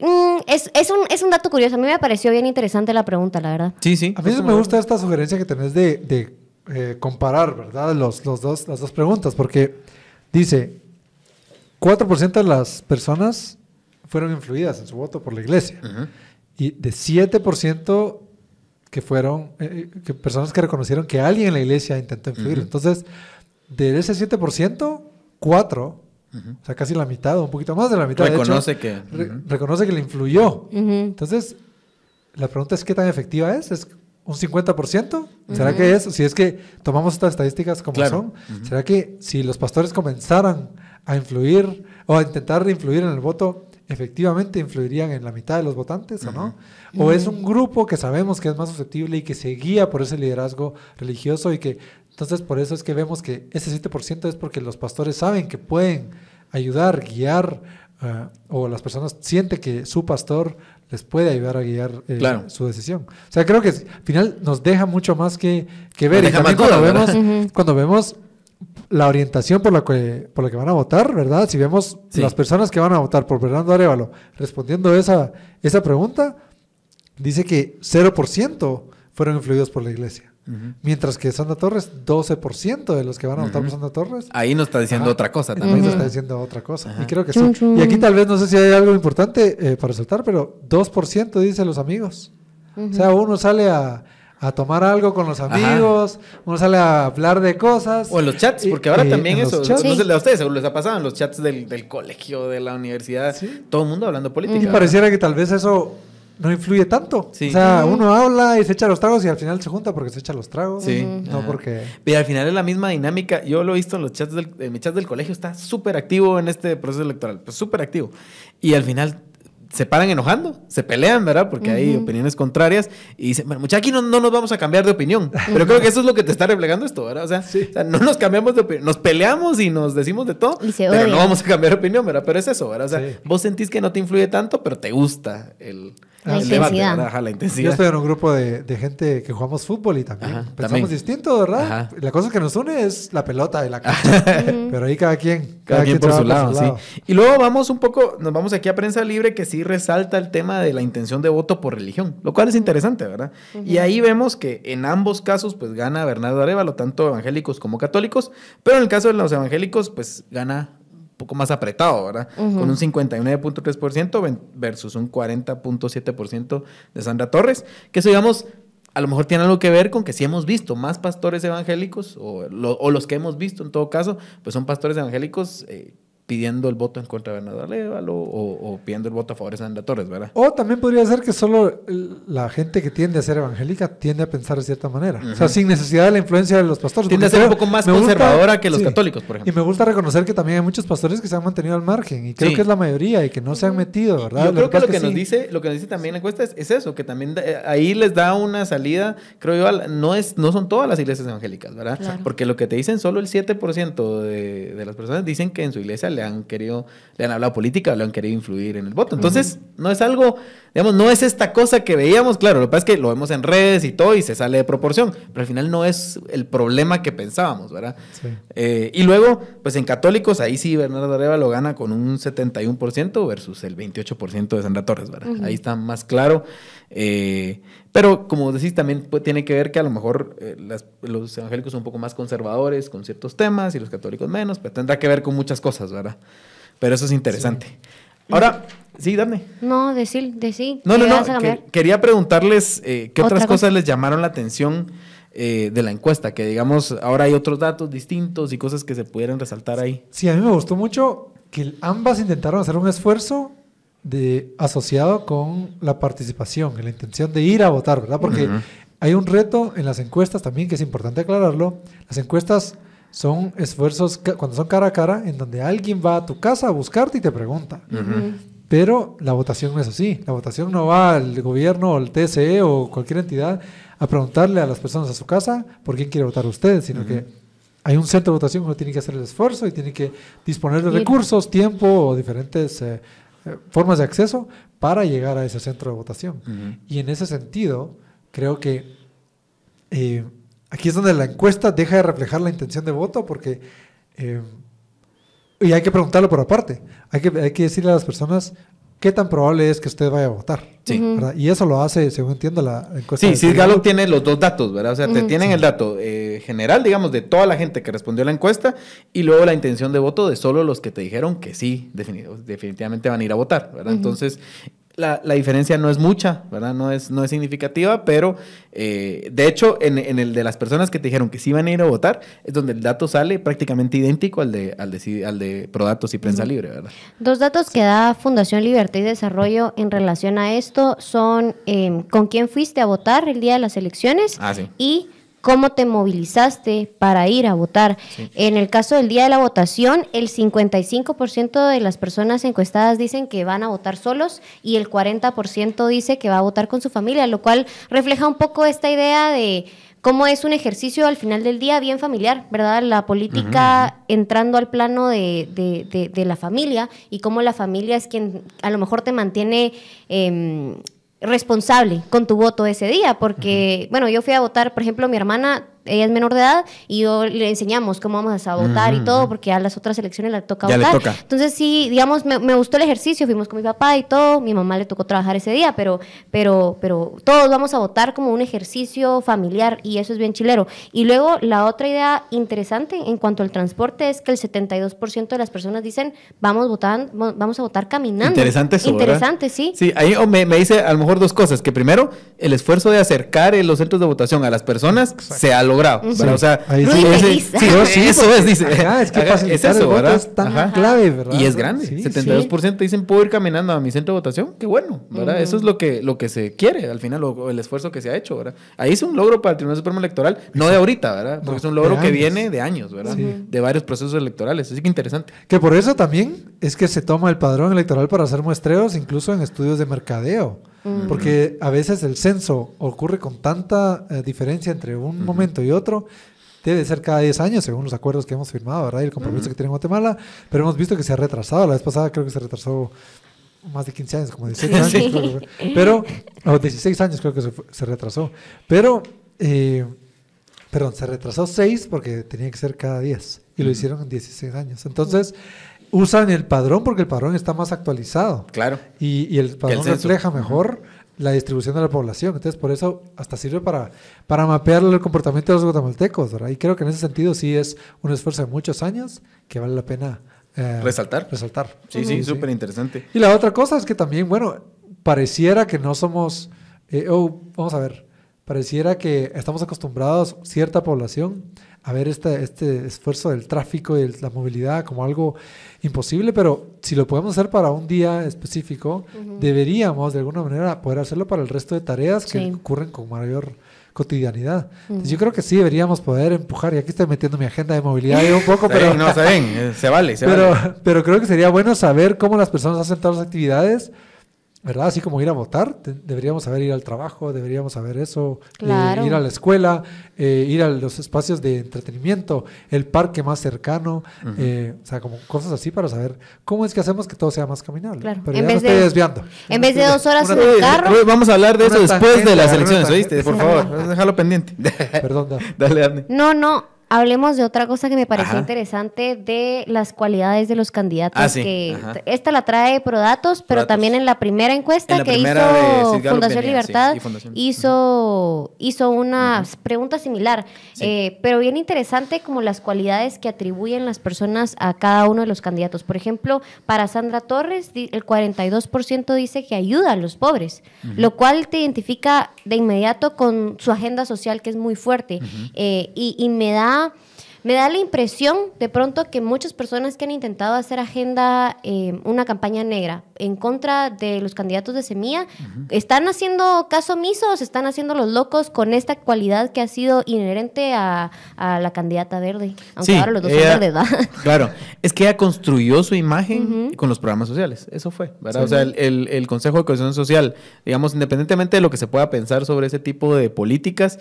Mm, es, es, un, dato curioso. A mí me pareció bien interesante la pregunta, la verdad. Sí, sí. A mí me gusta esta sugerencia que tenés de, eh, comparar, ¿verdad? Los, los dos, las dos preguntas, porque dice, 4% de las personas fueron influidas en su voto por la iglesia. Y de 7% que fueron eh, eh, personas que reconocieron que alguien en la iglesia intentó influir. Entonces, de ese 7%, 4 o sea, casi la mitad un poquito más de la mitad. Reconoce que. reconoce que le influyó. Entonces, la pregunta es: ¿qué tan efectiva es? ¿Es un 50%? ¿Será que es? Si es que tomamos estas estadísticas como son, ¿será que si los pastores comenzaran a influir o a intentar influir en el voto, efectivamente influirían en la mitad de los votantes o no? ¿O es un grupo que sabemos que es más susceptible y que se guía por ese liderazgo religioso y que entonces, por eso es que vemos que ese 7% es porque los pastores saben que pueden ayudar, guiar, ah, o las personas sienten que su pastor les puede ayudar a guiar eh, su decisión. O sea, creo que al final nos deja mucho más que, ver. y cuando, vemos, la orientación por la que, por la que van a votar, ¿verdad? Si vemos las personas que van a votar por Fernando Arevalo respondiendo esa, esa pregunta, dice que 0% fueron influidos por la iglesia. Mientras que Santa Torres, 12% de los que van a votar por Santa Torres. Ahí nos está diciendo otra cosa también. nos está diciendo otra cosa. Y creo que sí. Y aquí tal vez, no sé si hay algo importante eh, para soltar, pero 2% dice los amigos. O sea, uno sale a, a, tomar algo con los amigos, uno sale a hablar de cosas. O en los chats, porque ahora eh, también eso. No sé, a ustedes les ha pasado en los chats del, colegio, de la universidad. Todo el mundo hablando política. Y pareciera que tal vez eso no influye tanto. O sea, uno habla y se echa los tragos y al final se junta porque se echa los tragos. Sí. No porque. Pero al final es la misma dinámica. Yo lo he visto en los chats del, en chat del colegio, está súper activo en este proceso electoral. súper pues, activo. Y al final se paran enojando, se pelean, ¿verdad? Porque hay opiniones contrarias y dicen, bueno, muchachos, aquí no, nos vamos a cambiar de opinión. Pero creo que eso es lo que te está reflejando esto, ¿verdad? O sea, no nos cambiamos de opinión, nos peleamos y nos decimos de todo, y pero no vamos a cambiar de opinión, ¿verdad? Pero es eso, ¿verdad? O sea, vos sentís que no te influye tanto, pero te gusta el, Ah, la intensidad. Yo estoy en un grupo de, gente que jugamos fútbol y también pensamos distinto, ¿verdad? La cosa que nos une es la pelota y la cancha. Pero ahí cada quien. Cada, quien, por, su lado, Y luego vamos un poco, nos vamos aquí a prensa libre que sí resalta el tema de la intención de voto por religión, lo cual es interesante, ¿verdad? Y ahí vemos que en ambos casos, pues gana Bernardo Arevalo, tanto evangélicos como católicos, pero en el caso de los evangélicos, pues gana poco más apretado, ¿verdad? Con un 59.3% versus un 40.7% de Sandra Torres, que eso digamos, a lo mejor tiene algo que ver con que si hemos visto más pastores evangélicos, o, los que hemos visto en todo caso, pues son pastores evangélicos. Eh, pidiendo el voto en contra de Bernardo Arevalo o, pidiendo el voto a favor de Sandra Torres, ¿verdad? O también podría ser que solo la gente que tiende a ser evangélica tiende a pensar de cierta manera. O sea, sin necesidad de la influencia de los pastores. Tiende a ser un poco más conservadora que los católicos, por ejemplo. Y me gusta reconocer que también hay muchos pastores que se han mantenido al margen y creo que es la mayoría y que no se han metido, ¿verdad? Yo creo que lo que, nos dice, lo que nos dice también la encuesta es, eso, que también eh, ahí les da una salida, creo yo, no, es, no son todas las iglesias evangélicas, ¿verdad? Porque lo que te dicen, solo el 7% de, de las personas dicen que en su iglesia le han querido, le han hablado política, le han querido influir en el voto. Entonces, no es algo, digamos, no es esta cosa que veíamos, claro, lo que pasa es que lo vemos en redes y todo y se sale de proporción, pero al final no es el problema que pensábamos, ¿verdad? Eh, y luego, pues en católicos, ahí sí Bernardo Areva lo gana con un 71% versus el 28% de Sandra Torres, ¿verdad? Ahí está más claro. Eh, pero como decís, también tiene que ver que a lo mejor eh, los evangélicos son un poco más conservadores con ciertos temas y los católicos menos, pero tendrá que ver con muchas cosas, ¿verdad? Pero eso es interesante. Ahora, sí, dame. No, decir, decir. No, no, no. quería preguntarles eh, qué otras cosas les llamaron la atención eh, de la encuesta, que digamos, ahora hay otros datos distintos y cosas que se pudieran resaltar ahí. Sí, a mí me gustó mucho que ambas intentaron hacer un esfuerzo de, asociado con la participación, en la intención de ir a votar, ¿verdad? Porque hay un reto en las encuestas también que es importante aclararlo. Las encuestas son esfuerzos cuando son cara a cara, en donde alguien va a tu casa a buscarte y te pregunta. Pero la votación no es así. La votación no va al gobierno o al TSE o cualquier entidad a preguntarle a las personas a su casa por quién quiere votar usted, sino que hay un centro de votación que uno tiene que hacer el esfuerzo y tiene que disponer de recursos, tiempo o diferentes eh, eh, formas de acceso para llegar a ese centro de votación. Y en ese sentido, creo que eh, aquí es donde la encuesta deja de reflejar la intención de voto porque... Eh, y hay que preguntarlo por aparte. Hay que, hay que decirle a las personas, qué tan probable es que usted vaya a votar. Sí. Y eso lo hace, según entiendo, la encuesta. Sí, sí, Gallup tiene los dos datos, ¿verdad? O sea, te tienen el dato eh, general, digamos, de toda la gente que respondió a la encuesta y luego la intención de voto de solo los que te dijeron que sí, definitivamente van a ir a votar, ¿verdad? Entonces, la, la, diferencia no es mucha, ¿verdad? No es, no es significativa, pero eh, de hecho, en, el de las personas que te dijeron que sí iban a ir a votar, es donde el dato sale prácticamente idéntico al de, al de, al de Prodatos y Prensa Libre, ¿verdad? Dos datos que da Fundación Libertad y Desarrollo en relación a esto son em, con quién fuiste a votar el día de las elecciones ah, sí. y cómo te movilizaste para ir a votar. En el caso del día de la votación, el 55% de las personas encuestadas dicen que van a votar solos y el 40% dice que va a votar con su familia, lo cual refleja un poco esta idea de cómo es un ejercicio al final del día bien familiar, ¿verdad? La política entrando al plano de, la familia y cómo la familia es quien a lo mejor te mantiene... Eh, responsable con tu voto ese día, porque, bueno, yo fui a votar, por ejemplo, mi hermana ella es menor de edad y yo le enseñamos cómo vamos a votar y mm. todo, porque a las otras elecciones le toca votar. Entonces sí, digamos, me, gustó el ejercicio, fuimos con mi papá y todo, mi mamá le tocó trabajar ese día, pero, pero, pero todos vamos a votar como un ejercicio familiar y eso es bien chilero. Y luego la otra idea interesante en cuanto al transporte es que el 72% de las personas dicen vamos, votando vamos a votar caminando. Interesante eso, Interesante, sí. Sí, ahí me, me, dice a lo mejor dos cosas, que primero, el esfuerzo de acercar los centros de votación a las personas sea se o sea, sí. es, es que es eso, ¿verdad? tan clave, Y es grande. 72% dicen puedo ir caminando a mi centro de votación. Qué bueno, ¿verdad? Eso es lo que, lo que se quiere al final, el esfuerzo que se ha hecho, ¿verdad? Ahí es un logro para el Tribunal Supremo Electoral, no de ahorita, ¿verdad? Porque es un logro que viene de años, ¿verdad? De varios procesos electorales. Así que interesante. Que por eso también es que se toma el padrón electoral para hacer muestreos, incluso en estudios de mercadeo. Porque a veces el censo ocurre con tanta eh, diferencia entre un momento y otro debe ser cada 10 años, según los acuerdos que hemos firmado, ¿verdad? Y el compromiso que tiene Guatemala, pero hemos visto que se ha retrasado. La vez pasada creo que se retrasó más de 15 años, como 16 años, eh. pero, o 16 años creo que se, retrasó. Pero, eh, perdón, se retrasó 6 porque tenía que ser cada 10 y lo hicieron en 16 años. Entonces, usan el padrón porque el padrón está más actualizado. Claro. Y, el padrón refleja mejor la distribución de la población. Entonces, por eso hasta sirve para, para mapear el comportamiento de los guatemaltecos. ¿verdad? Y creo que en ese sentido sí es un esfuerzo de muchos años que vale la pena eh, resaltar. Resaltar. Sí, sí, súper interesante. Y la otra cosa es que también, bueno, pareciera que no somos, eh, oh, vamos a ver, pareciera que estamos acostumbrados, cierta población, a ver este, este esfuerzo del tráfico y la movilidad como algo imposible, pero si lo podemos hacer para un día específico, deberíamos de alguna manera poder hacerlo para el resto de tareas que ocurren con mayor cotidianidad. Yo creo que sí deberíamos poder empujar, y aquí estoy metiendo mi agenda de movilidad un poco, pero... no, se ven, eh, se vale, se vale. Pero creo que sería bueno saber cómo las personas hacen todas las actividades ¿verdad? Así como ir a votar, deberíamos saber ir al trabajo, deberíamos saber eso, eh, ir a la escuela, eh, ir a los espacios de entretenimiento, el parque más cercano, eh, o sea, como cosas así para saber cómo es que hacemos que todo sea más caminable. Claro. Pero en ya vez estoy desviando. En vez de dos horas en el carro. Vamos a hablar de eso después de las elecciones, ¿oíste? Por favor, déjalo pendiente. Perdón, dale. Dale, No, no. Hablemos de otra cosa que me pareció interesante de las cualidades de los candidatos. Ah, que esta la trae Prodatos, pero también en la primera encuesta que hizo Fundación Libertad hizo hizo una pregunta similar, eh, pero bien interesante como las cualidades que atribuyen las personas a cada uno de los candidatos. Por ejemplo, para Sandra Torres el 42% dice que ayuda a los pobres, lo cual te identifica de inmediato con su agenda social que es muy fuerte eh, y me da me da la impresión de pronto que muchas personas que han intentado hacer agenda, eh, una campaña negra en contra de los candidatos de Semilla, están haciendo caso omiso, se están haciendo los locos con esta cualidad que ha sido inherente a, la candidata verde. Aunque ahora los dos son de Claro, es que ella construyó su imagen con los programas sociales, eso fue, ¿verdad? O sea, el, el Consejo de Cohesión Social, digamos, independientemente de lo que se pueda pensar sobre ese tipo de políticas,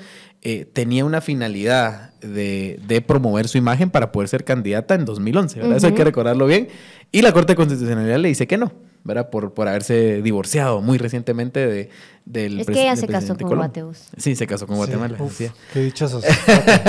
eh, tenía una finalidad de, promover su imagen para poder ser candidata en 2011, Eso hay que recordarlo bien. Y la Corte Constitucional le dice que no, ¿verdad? Por, por haberse divorciado muy recientemente de, del Es que ella se casó con Guateus. Sí, se casó con Guatemala. qué dichosos.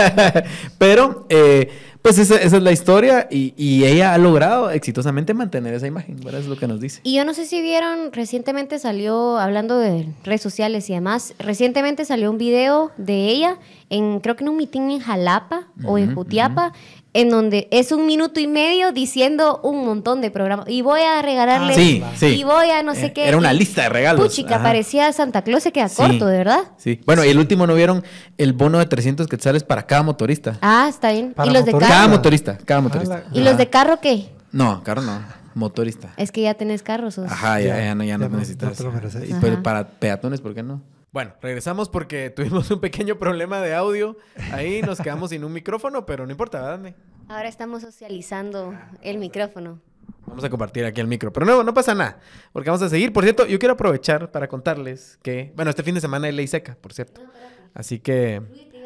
Pero, eh, pues esa, es la historia y, y, ella ha logrado exitosamente mantener esa imagen, ¿verdad? Es lo que nos dice. Y yo no sé si vieron, recientemente salió, hablando de redes sociales y demás, recientemente salió un video de ella en creo que en un mitin en Jalapa o en Jutiapa, en donde es un minuto y medio diciendo un montón de programas. Y voy a regalarle. Ah, sí, sí. Y voy a no sé eh, qué. Era una lista de regalos. Puchica, parecía Santa Claus, se queda corto, de verdad. Sí. Bueno, y el último no vieron el bono de 300 quetzales para cada motorista. Ah, está bien. ¿Y los de carro? Cada motorista, cada motorista. ¿Y los de carro qué? No, carro no motorista. Es que ya tenés carros. Ajá, ya, no, ya no necesitas. y pues para peatones, ¿por qué no? Bueno, regresamos porque tuvimos un pequeño problema de audio. Ahí nos quedamos sin un micrófono, pero no importa, dame. Ahora estamos socializando el micrófono. Vamos a compartir aquí el micro. Pero no, no pasa nada, porque vamos a seguir. Por cierto, yo quiero aprovechar para contarles que, bueno, este fin de semana hay ley seca, por cierto. Ah, Así que,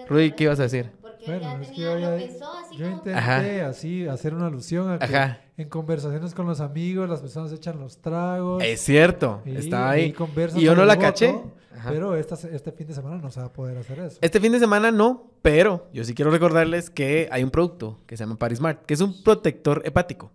Rudy, ¿qué ibas a decir? bueno, es que yo, así intenté así hacer una alusión a que en conversaciones con los amigos las personas echan los tragos. Es cierto, está ahí. Y, yo no la caché. Pero este fin de semana no se va a poder hacer eso. Este fin de semana no, pero yo sí quiero recordarles que hay un producto que se llama Parismart, que es un protector hepático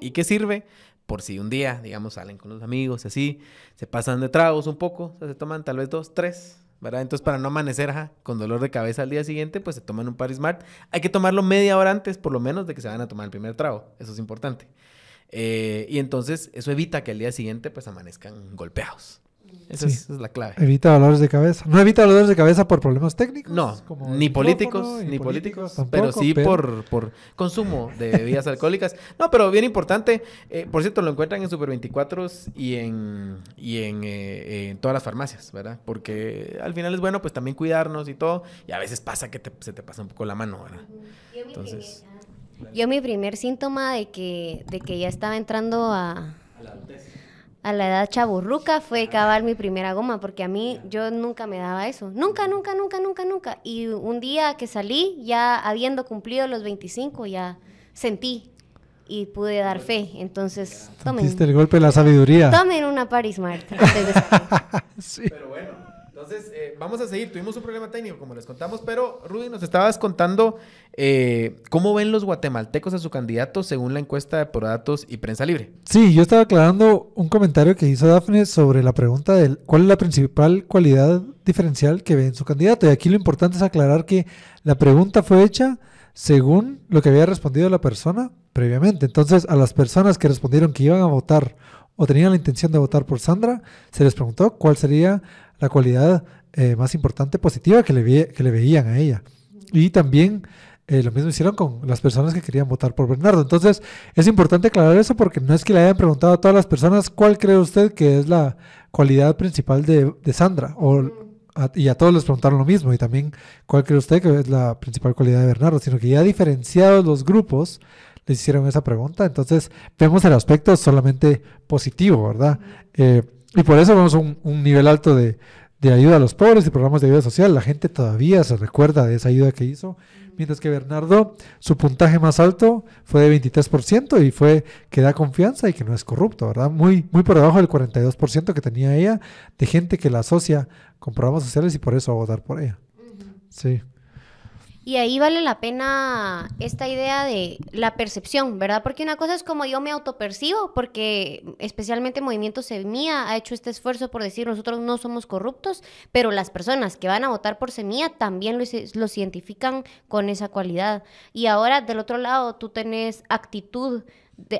y que sirve por si un día, digamos, salen con los amigos, así, se pasan de tragos un poco, o se toman tal vez dos, tres, entonces, para no amanecer con dolor de cabeza al día siguiente, pues se toman un smart. Hay que tomarlo media hora antes, por lo menos, de que se van a tomar el primer trago. Eso es importante. Eh, y entonces, eso evita que al día siguiente, pues amanezcan golpeados. Esa, es, la clave. Evita dolores de cabeza. No evita dolores de cabeza por problemas técnicos. No, ni políticos, ni políticos, pero sí Por, consumo de bebidas alcohólicas. No, pero bien importante. Eh, por cierto, lo encuentran en Super 24 y en, eh, eh, en, todas las farmacias, ¿verdad? Porque al final es bueno, pues también cuidarnos y todo. Y a veces pasa que se te pasa un poco la mano, ¿verdad? Entonces... Yo mi primer síntoma de que, de que ya estaba entrando a, a la edad chaburruca fue cabal mi primera goma, porque a mí yo nunca me daba eso. Nunca, nunca, nunca, nunca, nunca. Y un día que salí, ya habiendo cumplido los 25, ya sentí y pude dar fe. Entonces, tomen. Hiciste el golpe de la sabiduría. Tomen una Paris Mart sí. Pero bueno. Entonces, eh, vamos a seguir. Tuvimos un problema técnico, como les contamos, pero Rudy, nos estabas contando eh, cómo ven los guatemaltecos a su candidato según la encuesta de Datos y Prensa Libre. Sí, yo estaba aclarando un comentario que hizo Daphne sobre la pregunta de cuál es la principal cualidad diferencial que ve en su candidato. Y aquí lo importante es aclarar que la pregunta fue hecha según lo que había respondido la persona previamente. Entonces, a las personas que respondieron que iban a votar o tenían la intención de votar por Sandra, se les preguntó cuál sería la cualidad eh, más importante positiva que le, que le veían a ella. Y también eh, lo mismo hicieron con las personas que querían votar por Bernardo. Entonces, es importante aclarar eso porque no es que le hayan preguntado a todas las personas cuál cree usted que es la cualidad principal de, Sandra. O, y a todos les preguntaron lo mismo. Y también cuál cree usted que es la principal cualidad de Bernardo. Sino que ya diferenciados los grupos, les hicieron esa pregunta. Entonces, vemos el aspecto solamente positivo, ¿verdad? Y por eso vemos un, nivel alto de, ayuda a los pobres y programas de ayuda social. La gente todavía se recuerda de esa ayuda que hizo. Mientras que Bernardo, su puntaje más alto fue de 23% y fue que da confianza y que no es corrupto, ¿verdad? Muy, muy por debajo del 42% que tenía ella de gente que la asocia con programas sociales y por eso votar por ella. Sí. Y ahí vale la pena esta idea de la percepción, ¿verdad? Porque una cosa es como yo me autopercibo, porque especialmente Movimiento Semilla ha hecho este esfuerzo por decir nosotros no somos corruptos, pero las personas que van a votar por Semilla también los, identifican con esa cualidad. Y ahora del otro lado tú tenés actitud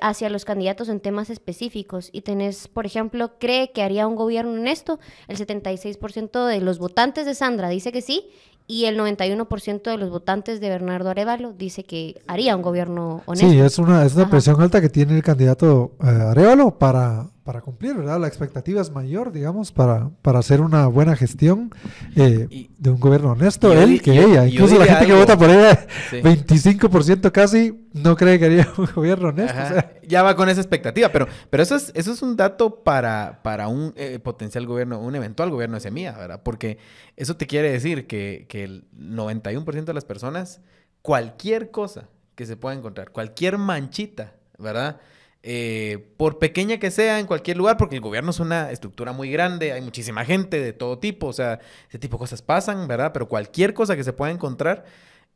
hacia los candidatos en temas específicos y tenés, por ejemplo, cree que haría un gobierno honesto, el 76% de los votantes de Sandra dice que sí y el 91% de los votantes de Bernardo Arevalo dice que haría un gobierno honesto. Sí, es una, presión alta que tiene el candidato eh, Arevalo para para cumplir, ¿verdad? La expectativa es mayor, digamos, para, para hacer una buena gestión eh, de un gobierno honesto, él que ella. Incluso la gente que vota por ella, 25% casi, no cree que haría un gobierno honesto. Ya va con esa expectativa, pero, pero eso, es, eso es un dato para, para un eh, potencial gobierno, un eventual gobierno de mía, ¿verdad? Porque eso te quiere decir que, que el 91% de las personas, cualquier cosa que se pueda encontrar, cualquier manchita, ¿verdad? Eh, por pequeña que sea, en cualquier lugar, porque el gobierno es una estructura muy grande, hay muchísima gente de todo tipo, o sea, ese tipo de cosas pasan, ¿verdad? Pero cualquier cosa que se pueda encontrar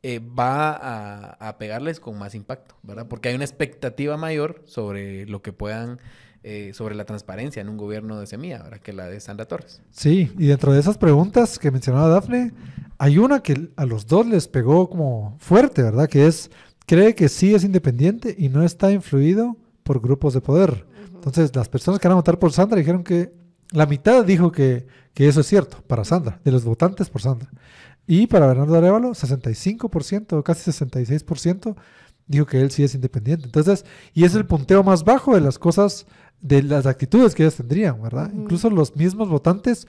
eh, va a, pegarles con más impacto, ¿verdad? Porque hay una expectativa mayor sobre lo que puedan... Eh, sobre la transparencia en un gobierno de semilla, ¿verdad? que la de Sandra Torres. Sí, y dentro de esas preguntas que mencionaba Dafne, hay una que a los dos les pegó como fuerte, ¿verdad? Que es, cree que sí es independiente y no está influido por grupos de poder. Entonces, las personas que van a votar por Sandra dijeron que la mitad dijo que, que, eso es cierto para Sandra, de los votantes por Sandra. Y para Bernardo Arevalo, 65%, casi 66%, dijo que él sí es independiente. Entonces, y es el punteo más bajo de las cosas, de las actitudes que ellos tendrían, ¿verdad? Incluso los mismos votantes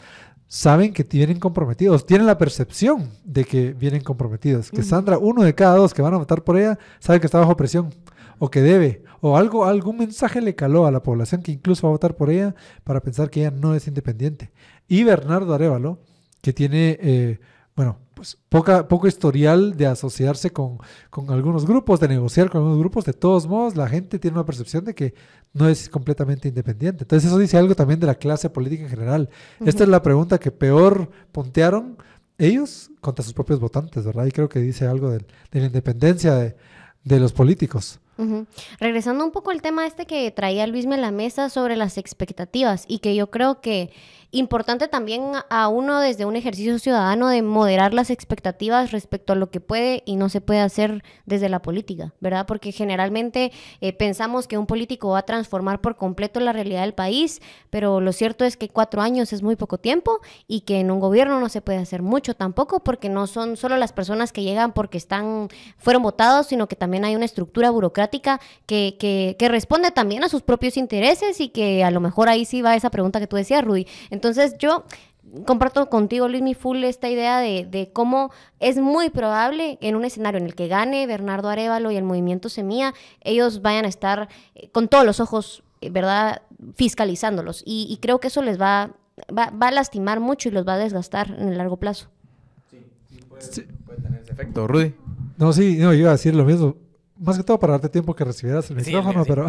saben que tienen comprometidos, tienen la percepción de que vienen comprometidos, que Sandra, uno de cada dos que van a votar por ella, sabe que está bajo presión o que debe o algo, algún mensaje le caló a la población que incluso va a votar por ella para pensar que ella no es independiente. Y Bernardo Arevalo, que tiene, eh, bueno, pues poca, poco historial de asociarse con, algunos grupos, de negociar con algunos grupos, de todos modos la gente tiene una percepción de que no es completamente independiente. Entonces eso dice algo también de la clase política en general. Esta es la pregunta que peor pontearon ellos contra sus propios votantes, ¿verdad? Y creo que dice algo de, la independencia de los políticos. Regresando un poco al tema este que traía Luis mesa sobre las expectativas y que yo creo que Importante también a uno desde un ejercicio ciudadano de moderar las expectativas respecto a lo que puede y no se puede hacer desde la política, ¿verdad? Porque generalmente eh, pensamos que un político va a transformar por completo la realidad del país, pero lo cierto es que cuatro años es muy poco tiempo y que en un gobierno no se puede hacer mucho tampoco porque no son solo las personas que llegan porque están, fueron votados, sino que también hay una estructura burocrática que, que, responde también a sus propios intereses y que a lo mejor ahí sí va esa pregunta que tú decías, Rudy. Entonces yo comparto contigo, Luis, mi full esta idea de, cómo es muy probable en un escenario en el que gane Bernardo Arevalo y el movimiento Semilla, ellos vayan a estar eh, con todos los ojos, eh, ¿verdad?, fiscalizándolos. Y, y creo que eso les va, va, a lastimar mucho y los va a desgastar en el largo plazo. Sí, puede, tener ese efecto. Rudy. No, sí, no, iba a decir lo mismo más que todo para darte tiempo que recibieras el micrófono, pero...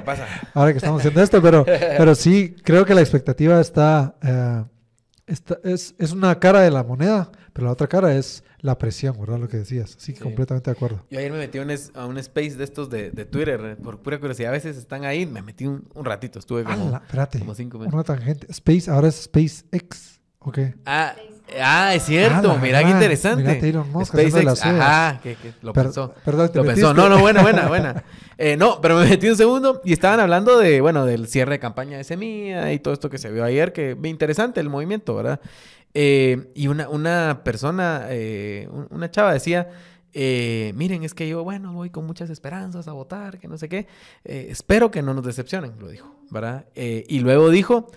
ahora que estamos haciendo esto, pero, pero sí, creo que la expectativa eh, está... es, es, una cara de la moneda, pero la otra cara es la presión, ¿verdad? Lo que decías. sí. completamente de acuerdo. Yo ayer me metí a un space de estos de, Twitter, eh, por pura curiosidad. A veces están ahí, me metí un, ratito, estuve como, espérate, como cinco minutos. Una tangente. Space, ahora es SpaceX, ok Ah, Ah, es cierto. mira qué interesante. ajá, que, lo pensó. Perdón, lo pensó. No, no, buena, buena, buena. Eh, no, pero me metí un segundo y estaban hablando de, bueno, del cierre de campaña de semilla y todo esto que se vio ayer, que interesante el movimiento, ¿verdad? Eh, y una, una persona, eh, una chava decía, miren, es que yo, bueno, voy con muchas esperanzas a votar, que no sé qué. espero que no nos decepcionen, lo dijo, ¿verdad? y luego dijo,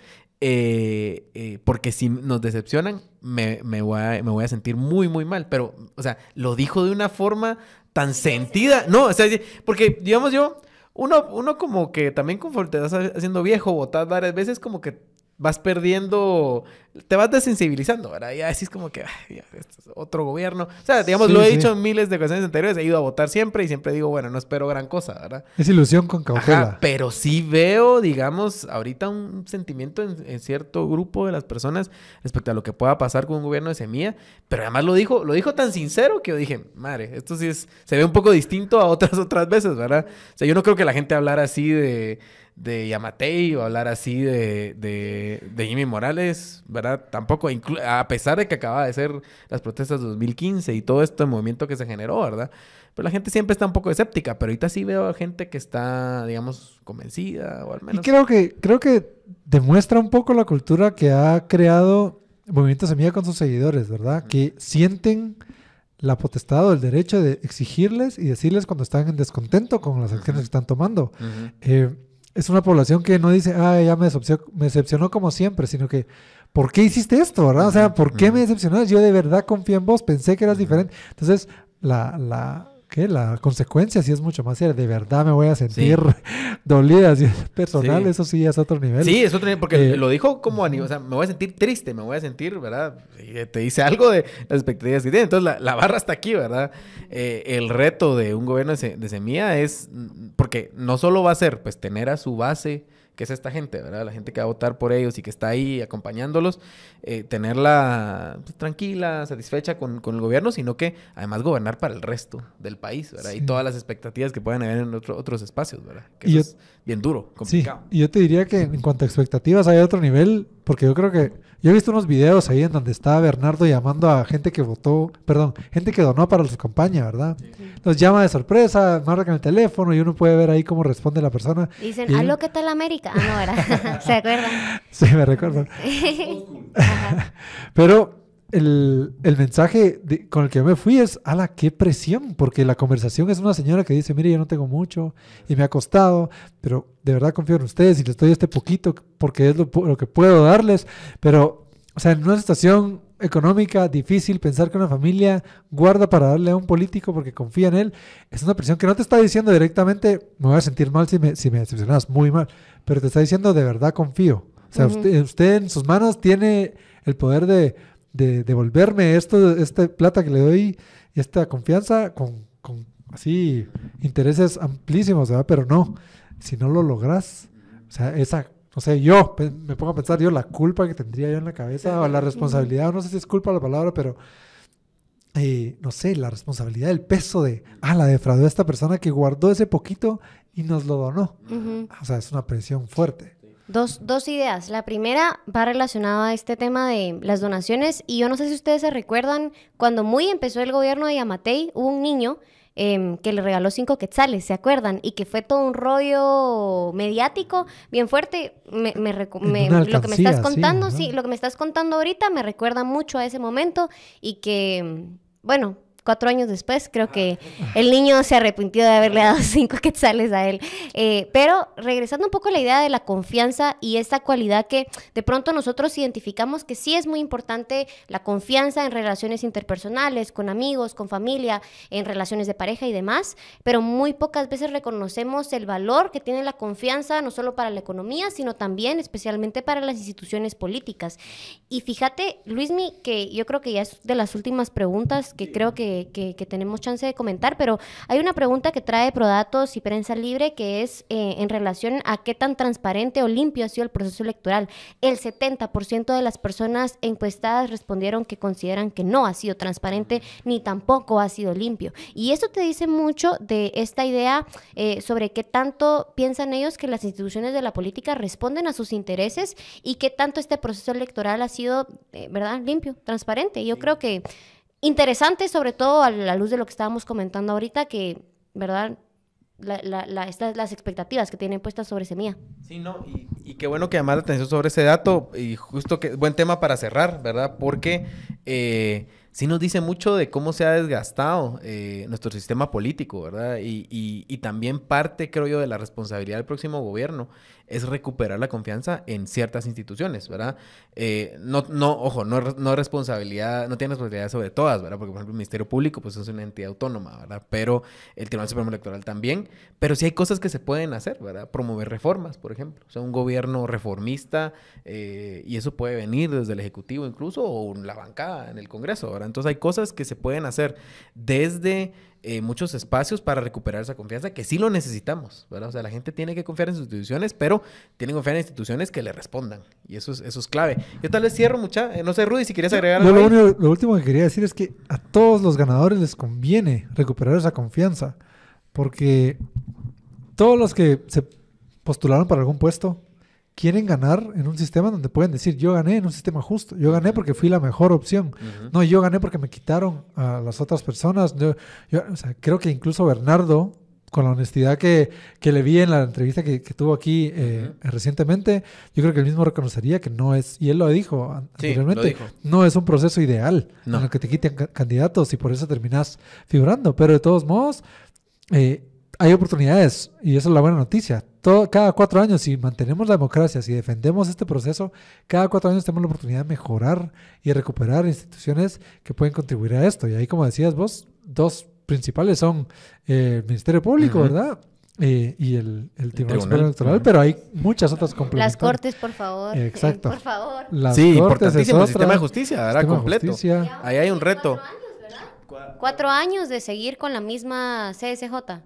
eh, eh, porque si nos decepcionan, me, me, voy a, sentir muy, muy mal. Pero, o sea, lo dijo de una forma tan sentida. No, o sea, porque, digamos yo, uno, uno como que también conforme te haciendo viejo, botas varias veces, como que vas perdiendo te vas desensibilizando, ¿verdad? Ya es como que otro gobierno. O sea, digamos, lo he dicho en miles de ocasiones anteriores, he ido a votar siempre y siempre digo, bueno, no espero gran cosa, ¿verdad? Es ilusión con cautela. pero sí veo, digamos, ahorita un sentimiento en, cierto grupo de las personas respecto a lo que pueda pasar con un gobierno de semilla, pero además lo dijo, lo dijo tan sincero que yo dije, madre, esto sí es, se ve un poco distinto a otras otras veces, ¿verdad? O sea, yo no creo que la gente hablara así de, de Yamatei o hablar así de, de, de Jimmy Morales, ¿verdad? ¿verdad? Tampoco, a pesar de que acababa de ser las protestas de 2015 y todo esto este movimiento que se generó, ¿verdad? Pero pues la gente siempre está un poco escéptica, pero ahorita sí veo gente que está, digamos, convencida o al menos... Y creo que, creo que demuestra un poco la cultura que ha creado Movimiento Semilla con sus seguidores, ¿verdad? Que sienten la potestad o el derecho de exigirles y decirles cuando están en descontento con las acciones que están tomando. Eh, es una población que no dice, ah, ya me decepcionó como siempre, sino que, ¿por qué hiciste esto? ¿verdad? sea, ¿por qué me decepcionas? Yo de verdad confía en vos, pensé que eras diferente. Entonces, la, la, la consecuencia sí es mucho más seria. De verdad me voy a sentir dolida. personal, eso sí es otro nivel. Sí, es otro nivel, porque eh, lo dijo como, o sea, me voy a sentir triste, me voy a sentir, ¿verdad? Eh, te dice algo de las expectativas que tiene. Entonces, la, barra está aquí, ¿verdad? Eh, el reto de un gobierno de, de semilla es, mm, porque no solo va a ser, pues, tener a su base que es esta gente, ¿verdad? La gente que va a votar por ellos y que está ahí acompañándolos, eh, tenerla pues, tranquila, satisfecha con, con, el gobierno, sino que además gobernar para el resto del país, ¿verdad? Y todas las expectativas que pueden haber en otros espacios, ¿verdad? Que eso es bien duro, complicado. Sí, y yo te diría que en cuanto a expectativas hay otro nivel, porque yo creo que yo he visto unos videos ahí en donde estaba Bernardo llamando a gente que votó, perdón, gente que donó para su campaña, ¿verdad? Nos llama de sorpresa, marca el teléfono y uno puede ver ahí cómo responde la persona. Dicen, ¿aló que tal América? Ah, no, era. ¿Se acuerdan? Sí, me recuerdo. Pero el, mensaje con el que me fui es, ala, qué presión, porque la conversación es una señora que dice, mire, yo no tengo mucho y me ha costado, pero de verdad confío en ustedes y les doy este poquito porque es lo, que puedo darles, pero, o sea, en una situación económica difícil, pensar que una familia guarda para darle a un político porque confía en él, es una presión que no te está diciendo directamente, me voy a sentir mal si me, si me decepcionas, muy mal, pero te está diciendo, de verdad confío. O sea, usted en sus manos tiene el poder de de devolverme esto, esta plata que le doy esta confianza con, así intereses amplísimos, ¿verdad? Pero no, si no lo logras, o sea, esa, no sé, yo me pongo a pensar, yo la culpa que tendría yo en la cabeza o la responsabilidad, no sé si es culpa la palabra, pero eh, no sé, la responsabilidad, el peso de, ah, la defraudó esta persona que guardó ese poquito y nos lo donó. O sea, es una presión fuerte. Dos, dos ideas. La primera va relacionada a este tema de las donaciones y yo no sé si ustedes se recuerdan, cuando muy empezó el gobierno de Yamatei, hubo un niño em, que le regaló cinco quetzales, ¿se acuerdan? Y que fue todo un rollo mediático bien fuerte. Me, me, lo que me estás contando, sí, lo que me estás contando ahorita me recuerda mucho a ese momento y que, bueno, cuatro años después, creo que ah. el niño se arrepintió de haberle dado cinco quetzales a él. Eh, pero regresando un poco a la idea de la confianza y esta cualidad que de pronto nosotros identificamos que sí es muy importante la confianza en relaciones interpersonales, con amigos, con familia, en relaciones de pareja y demás, pero muy pocas veces reconocemos el valor que tiene la confianza no solo para la economía, sino también especialmente para las instituciones políticas. Y fíjate, Luismi, que yo creo que ya es de las últimas preguntas que creo que tenemos chance de comentar, pero hay una pregunta que trae Prodatos y Prensa Libre que es eh, en relación a qué tan transparente o limpio ha sido el proceso electoral. El 70% de las personas encuestadas respondieron que consideran que no ha sido transparente ni tampoco ha sido limpio. Y eso te dice mucho de esta idea eh, sobre qué tanto piensan ellos que las instituciones de la política responden a sus intereses y qué tanto este proceso electoral ha sido, eh, ¿verdad?, limpio, transparente. Yo creo que interesante, sobre todo a la luz de lo que estábamos comentando ahorita, que, ¿verdad? estas, las expectativas que tienen puestas sobre Semilla. Sí, no, y, qué bueno que llamar la atención sobre ese dato, y justo que buen tema para cerrar, ¿verdad? Porque eh, sí nos dice mucho de cómo se ha desgastado eh, nuestro sistema político, ¿verdad? Y, y, también parte, creo yo, de la responsabilidad del próximo gobierno es recuperar la confianza en ciertas instituciones, ¿verdad? Eh, no, no, ojo, no, no responsabilidad, no tiene responsabilidad sobre todas, ¿verdad? Porque, por ejemplo, el Ministerio Público, pues es una entidad autónoma, ¿verdad? Pero el Tribunal Supremo Electoral también, pero sí hay cosas que se pueden hacer, ¿verdad? Promover reformas, por ejemplo, o sea, un gobierno reformista, eh, y eso puede venir desde el Ejecutivo incluso, o la bancada en el Congreso, ¿verdad? Entonces hay cosas que se pueden hacer desde eh, muchos espacios para recuperar esa confianza, que sí lo necesitamos, ¿verdad? O sea, la gente tiene que confiar en sus instituciones, pero tiene que confiar en instituciones que le respondan. Y eso es, eso es clave. Yo tal vez cierro mucha, eh, no sé, Rudy, si quieres agregar algo. lo último que quería decir es que a todos los ganadores les conviene recuperar esa confianza, porque todos los que se postularon para algún puesto, quieren ganar en un sistema donde pueden decir, yo gané en un sistema justo, yo gané porque fui la mejor opción, no, yo gané porque me quitaron a las otras personas. Yo, creo que incluso Bernardo, con la honestidad que, que le vi en la entrevista que, tuvo aquí eh, recientemente, yo creo que él mismo reconocería que no es, y él lo dijo anteriormente, no es un proceso ideal en el que te quiten candidatos y por eso terminas figurando, pero de todos modos... Eh, hay oportunidades y esa es la buena noticia. cada cuatro años, si mantenemos la democracia, si defendemos este proceso, cada cuatro años tenemos la oportunidad de mejorar y recuperar instituciones que pueden contribuir a esto. Y ahí, como decías vos, dos principales son eh, el Ministerio Público, ¿verdad? Eh, y el, Tribunal, Electoral, pero hay muchas otras complementarias. Las Cortes, por favor. Eh, Exacto. por favor. sí, importantísimo el de justicia, completo. Ahí hay un reto. Cuatro años, ¿Cuatro años de seguir con la misma CSJ.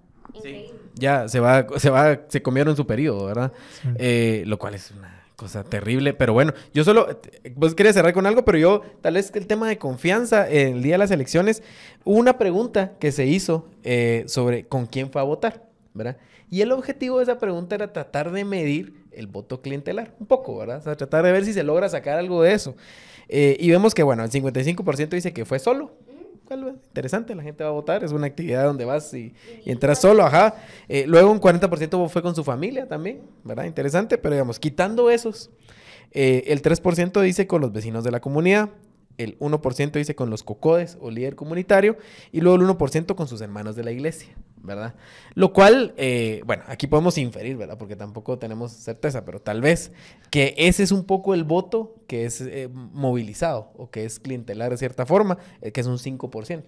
Ya se va, se va, se comieron su periodo, ¿verdad? Eh, lo cual es una cosa terrible, pero bueno, yo solo, quería cerrar con algo, pero yo, tal vez el tema de confianza, en el día de las elecciones, hubo una pregunta que se hizo eh, sobre con quién fue a votar, ¿verdad? Y el objetivo de esa pregunta era tratar de medir el voto clientelar, un poco, ¿verdad? O sea, tratar de ver si se logra sacar algo de eso. Eh, y vemos que, bueno, el 55% dice que fue solo, interesante, la gente va a votar, es una actividad donde vas y, entras solo, ajá. Eh, luego un 40% fue con su familia también, ¿verdad? Interesante, pero digamos, quitando esos, eh, el 3% dice con los vecinos de la comunidad, el 1% dice con los cocodes o líder comunitario y luego el 1% con sus hermanos de la iglesia, ¿verdad? Lo cual, eh, bueno, aquí podemos inferir, ¿verdad? Porque tampoco tenemos certeza, pero tal vez que ese es un poco el voto que es eh, movilizado o que es clientelar de cierta forma, eh, que es un 5%.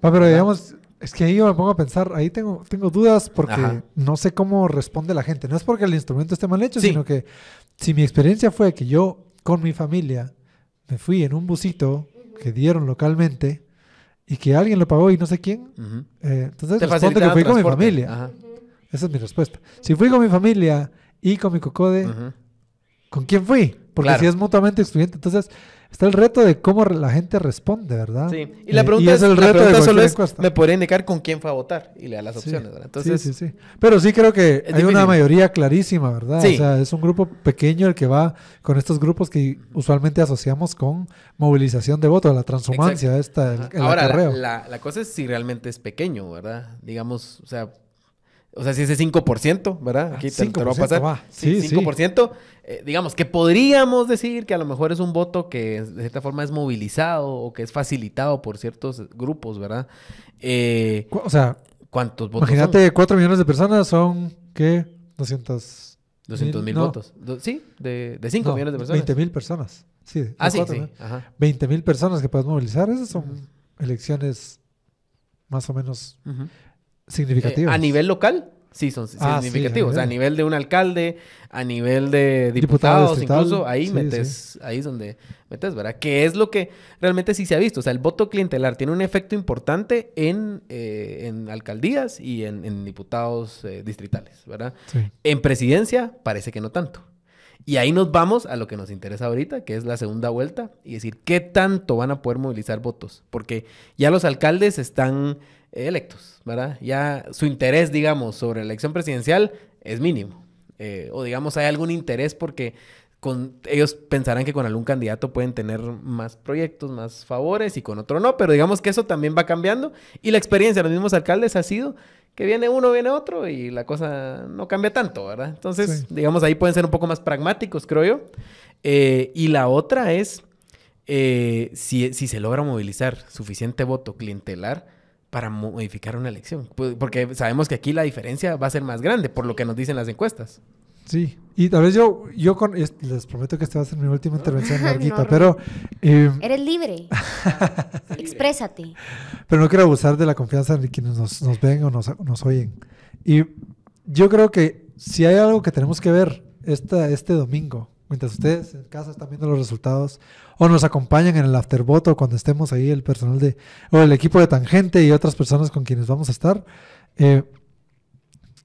pero digamos, es que ahí yo me pongo a pensar, ahí tengo, tengo dudas porque no sé cómo responde la gente. No es porque el instrumento esté mal hecho, sino que si mi experiencia fue que yo con mi familia me fui en un busito que dieron localmente y que alguien lo pagó y no sé quién, eh, entonces que fui con mi familia. Esa es mi respuesta. Si fui con mi familia y con mi cocode, ¿con quién fui? Porque si es mutuamente excluyente, entonces está el reto de cómo la gente responde, ¿verdad? Sí, y la eh, pregunta, es, el reto ¿me podría indicar con quién fue a votar? Y le da las opciones, ¿verdad? sí, sí, sí. Pero sí creo que hay una mayoría clarísima, ¿verdad? Sí. O sea, es un grupo pequeño el que va con estos grupos que usualmente asociamos con movilización de voto, la transhumancia esta, Ahora, la cosa es si realmente es pequeño, ¿verdad? Digamos, o sea, o sea, si ese 5%, ¿verdad? Ah, Aquí 5%, va a pasar. Sí, sí, 5%. Eh, digamos que podríamos decir que a lo mejor es un voto que de cierta forma es movilizado o que es facilitado por ciertos grupos, ¿verdad? Eh, o sea, ¿cuántos votos? Imagínate, 4 millones de personas son, ¿qué? 200. 200 mil, votos. sí, de, de 5 millones de personas. 20 mil personas. Sí, ah, sí, sí. mil personas que puedes movilizar. Esas son elecciones más o menos. Significativos. Eh, a nivel local, sí son ah, significativos. a nivel de un alcalde, a nivel de diputados, incluso ahí metes, ahí es donde metes, ¿verdad? Que es lo que realmente sí se ha visto. O sea, el voto clientelar tiene un efecto importante en, eh, alcaldías y en, diputados eh, distritales, ¿verdad? En presidencia parece que no tanto. Y ahí nos vamos a lo que nos interesa ahorita, que es la segunda vuelta, y decir qué tanto van a poder movilizar votos. Porque ya los alcaldes están electos, ¿verdad? Ya su interés, digamos, sobre la elección presidencial es mínimo. Eh, o digamos, hay algún interés porque ellos pensarán que con algún candidato pueden tener más proyectos, más favores y con otro no, pero digamos que eso también va cambiando y la experiencia de los mismos alcaldes ha sido que viene uno, viene otro y la cosa no cambia tanto, ¿verdad? Entonces, digamos, ahí pueden ser un poco más pragmáticos, creo yo. Eh, y la otra es, eh, si, se logra movilizar suficiente voto clientelar, para modificar una elección. Porque sabemos que aquí la diferencia va a ser más grande, por lo que nos dicen las encuestas. Sí, y tal vez yo, yo les prometo que esta va a ser mi última intervención larguita, pero... Em, eres libre, exprésate. Pero no quiero abusar de la confianza de quienes nos, ven o nos, nos, oyen. Y yo creo que si hay algo que tenemos que ver esta, este domingo mientras ustedes en casa están viendo los resultados, o nos acompañan en el aftervoto cuando estemos ahí el personal de, o el equipo de Tangente y otras personas con quienes vamos a estar, eh,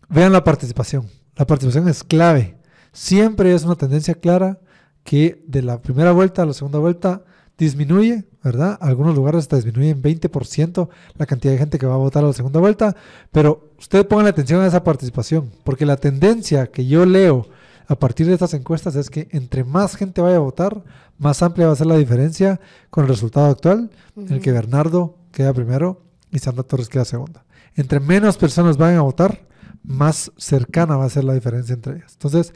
vean la participación. La participación es clave. Siempre es una tendencia clara que de la primera vuelta a la segunda vuelta disminuye, ¿verdad? Algunos lugares hasta disminuyen 20% la cantidad de gente que va a votar a la segunda vuelta, pero ustedes pongan atención a esa participación, porque la tendencia que yo leo, a partir de estas encuestas es que entre más gente vaya a votar, más amplia va a ser la diferencia con el resultado actual, en el que Bernardo queda primero y Sandra Torres queda segunda. Entre menos personas vayan a votar, más cercana va a ser la diferencia entre ellas. Entonces,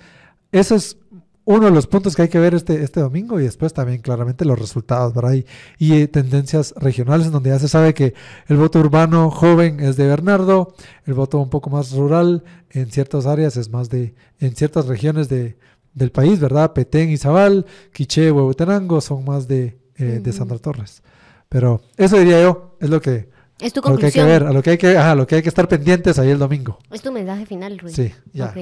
eso es uno de los puntos que hay que ver este, este domingo y después también claramente los resultados, ¿verdad? Y, y, eh, tendencias regionales en donde ya se sabe que el voto urbano joven es de Bernardo, el voto un poco más rural en ciertas áreas es más de, en ciertas regiones del país, ¿verdad? Petén, y Izabal, Quiché, Huehuetenango son más de, eh, de Sandra Torres. Pero eso diría yo, es lo que... hay que ver, a lo que hay que, lo estar pendientes ahí el domingo. Es tu mensaje final, Ruiz. Sí, ya.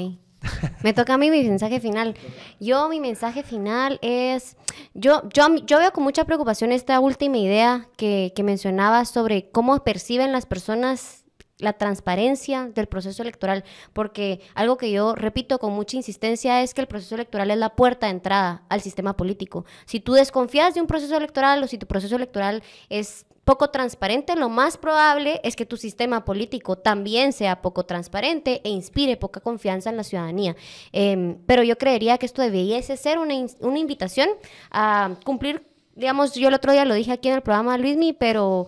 Me toca a mí mi mensaje final. Yo, mi mensaje final es, yo, yo, yo veo con mucha preocupación esta última idea que, que sobre cómo perciben las personas la transparencia del proceso electoral, porque algo que yo repito con mucha insistencia es que el proceso electoral es la puerta de entrada al sistema político. Si tú desconfías de un proceso electoral o si tu proceso electoral es poco transparente, lo más probable es que tu sistema político también sea poco transparente e inspire poca confianza en la ciudadanía. Em, pero yo creería que esto debiese ser una, una invitación a cumplir digamos, yo el otro día lo dije aquí en el programa, Luismi, pero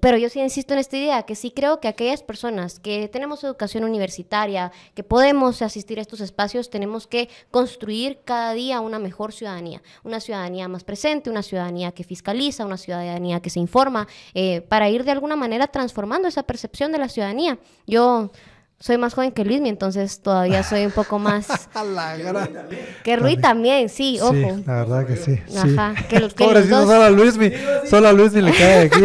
pero yo sí insisto en esta idea, que sí creo que aquellas personas que tenemos educación universitaria, que podemos asistir a estos espacios, tenemos que construir cada día una mejor ciudadanía, una ciudadanía más presente, una ciudadanía que fiscaliza, una ciudadanía que se informa, eh, para ir de alguna manera transformando esa percepción de la ciudadanía. Yo soy más joven que Luismi, entonces todavía soy un poco más. la Que Rui también, sí, ojo. Sí, la verdad que sí. Ajá. Sí. Que, que Pobrecito, solo a Luismi, solo a Luismi le cae aquí.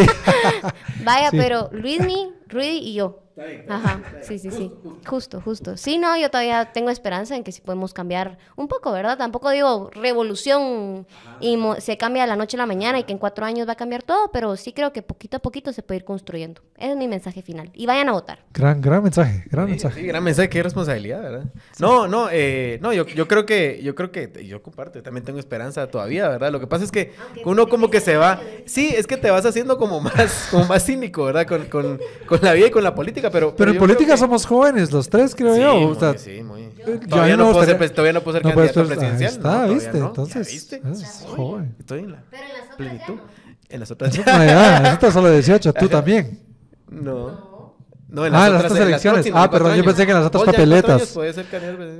Vaya, pero Luismi, Rui y yo. Ajá, sí, sí, sí. Justo. justo, Sí, no, yo todavía tengo esperanza en que si podemos cambiar un poco, ¿verdad? Tampoco digo revolución y se cambia de la noche a la mañana y que en cuatro años va a cambiar todo, pero sí creo que poquito a poquito se puede ir construyendo. es mi mensaje final. Y vayan a votar. Gran, gran mensaje, gran mensaje. Sí, gran mensaje, qué responsabilidad, ¿verdad? No, no, eh, no, yo, yo creo que, yo creo que, yo comparto, también tengo esperanza todavía, ¿verdad? Lo que pasa es que uno como que se va, sí, es que te vas haciendo como más, como más cínico, ¿verdad? Con, con la vida y con la política pero... en política somos jóvenes, los tres, creo yo. sí, muy. Yo todavía, no puedo ser, todavía no puedo ser candidato presidencial. Está, ¿viste? Entonces, viste? Es joven. Estoy en la pero en las Otras en las otras ya. en las otras solo 18, tú también. No. No, ah, en las otras, elecciones. ah, perdón, yo pensé que en las otras papeletas.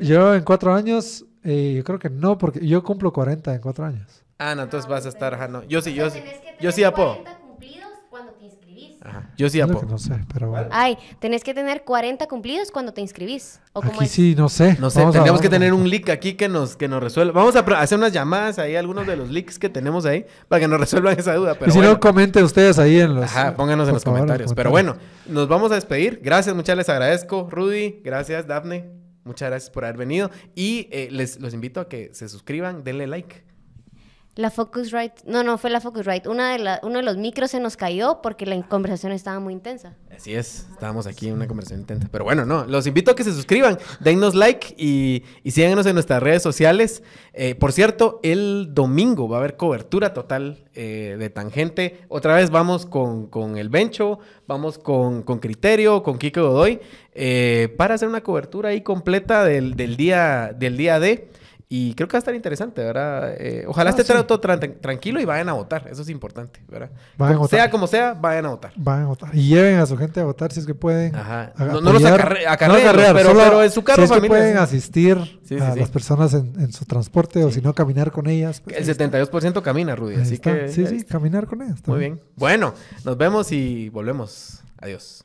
yo en cuatro años, eh, yo creo que no, porque yo cumplo 40 en cuatro años. Ah, no, entonces vas a estar, ajá, no. Yo sí, yo sí. Yo sí ya yo sí No sé, pero Ay, tenés que tener 40 cumplidos cuando te inscribís. ¿O aquí sí, no sé. No sé, que tener un link aquí que nos, que nos resuelva. Vamos a hacer unas llamadas ahí, algunos de los leaks que tenemos ahí, para que nos resuelvan esa duda. Pero y si no, comenten ustedes ahí en los... Ajá, pónganos en los comentarios. Pero bueno, nos vamos a despedir. Gracias, muchas les agradezco. Rudy, gracias, Dafne. Muchas gracias por haber venido. Y eh, les los invito a que se suscriban, denle like. La right, no, no fue la Focusrite. Una de la, uno de los micros se nos cayó porque la conversación estaba muy intensa. Así es, estábamos aquí en una conversación intensa. Pero bueno, no, los invito a que se suscriban, dennos like y, síganos en nuestras redes sociales. Eh, por cierto, el domingo va a haber cobertura total eh, de Tangente. Otra vez vamos con, el Bencho, vamos con, Criterio, con Kike Godoy, eh, para hacer una cobertura ahí completa del, del día, del día de. Y creo que va a estar interesante, ¿verdad? Eh, ojalá ah, esté todo tranquilo y vayan a votar. Eso es importante, ¿verdad? Vayan a votar. Sea como sea, vayan a votar. Vayan a votar. Y lleven a su gente a votar si es que pueden. Ajá. No, los pero, en su carro si pueden asistir a las personas en, su transporte o si no, caminar con ellas. Pues, El 72% camina, Rudy. Así que... Sí, sí, caminar con ellas. Muy bien. Bueno, nos vemos y volvemos. Adiós.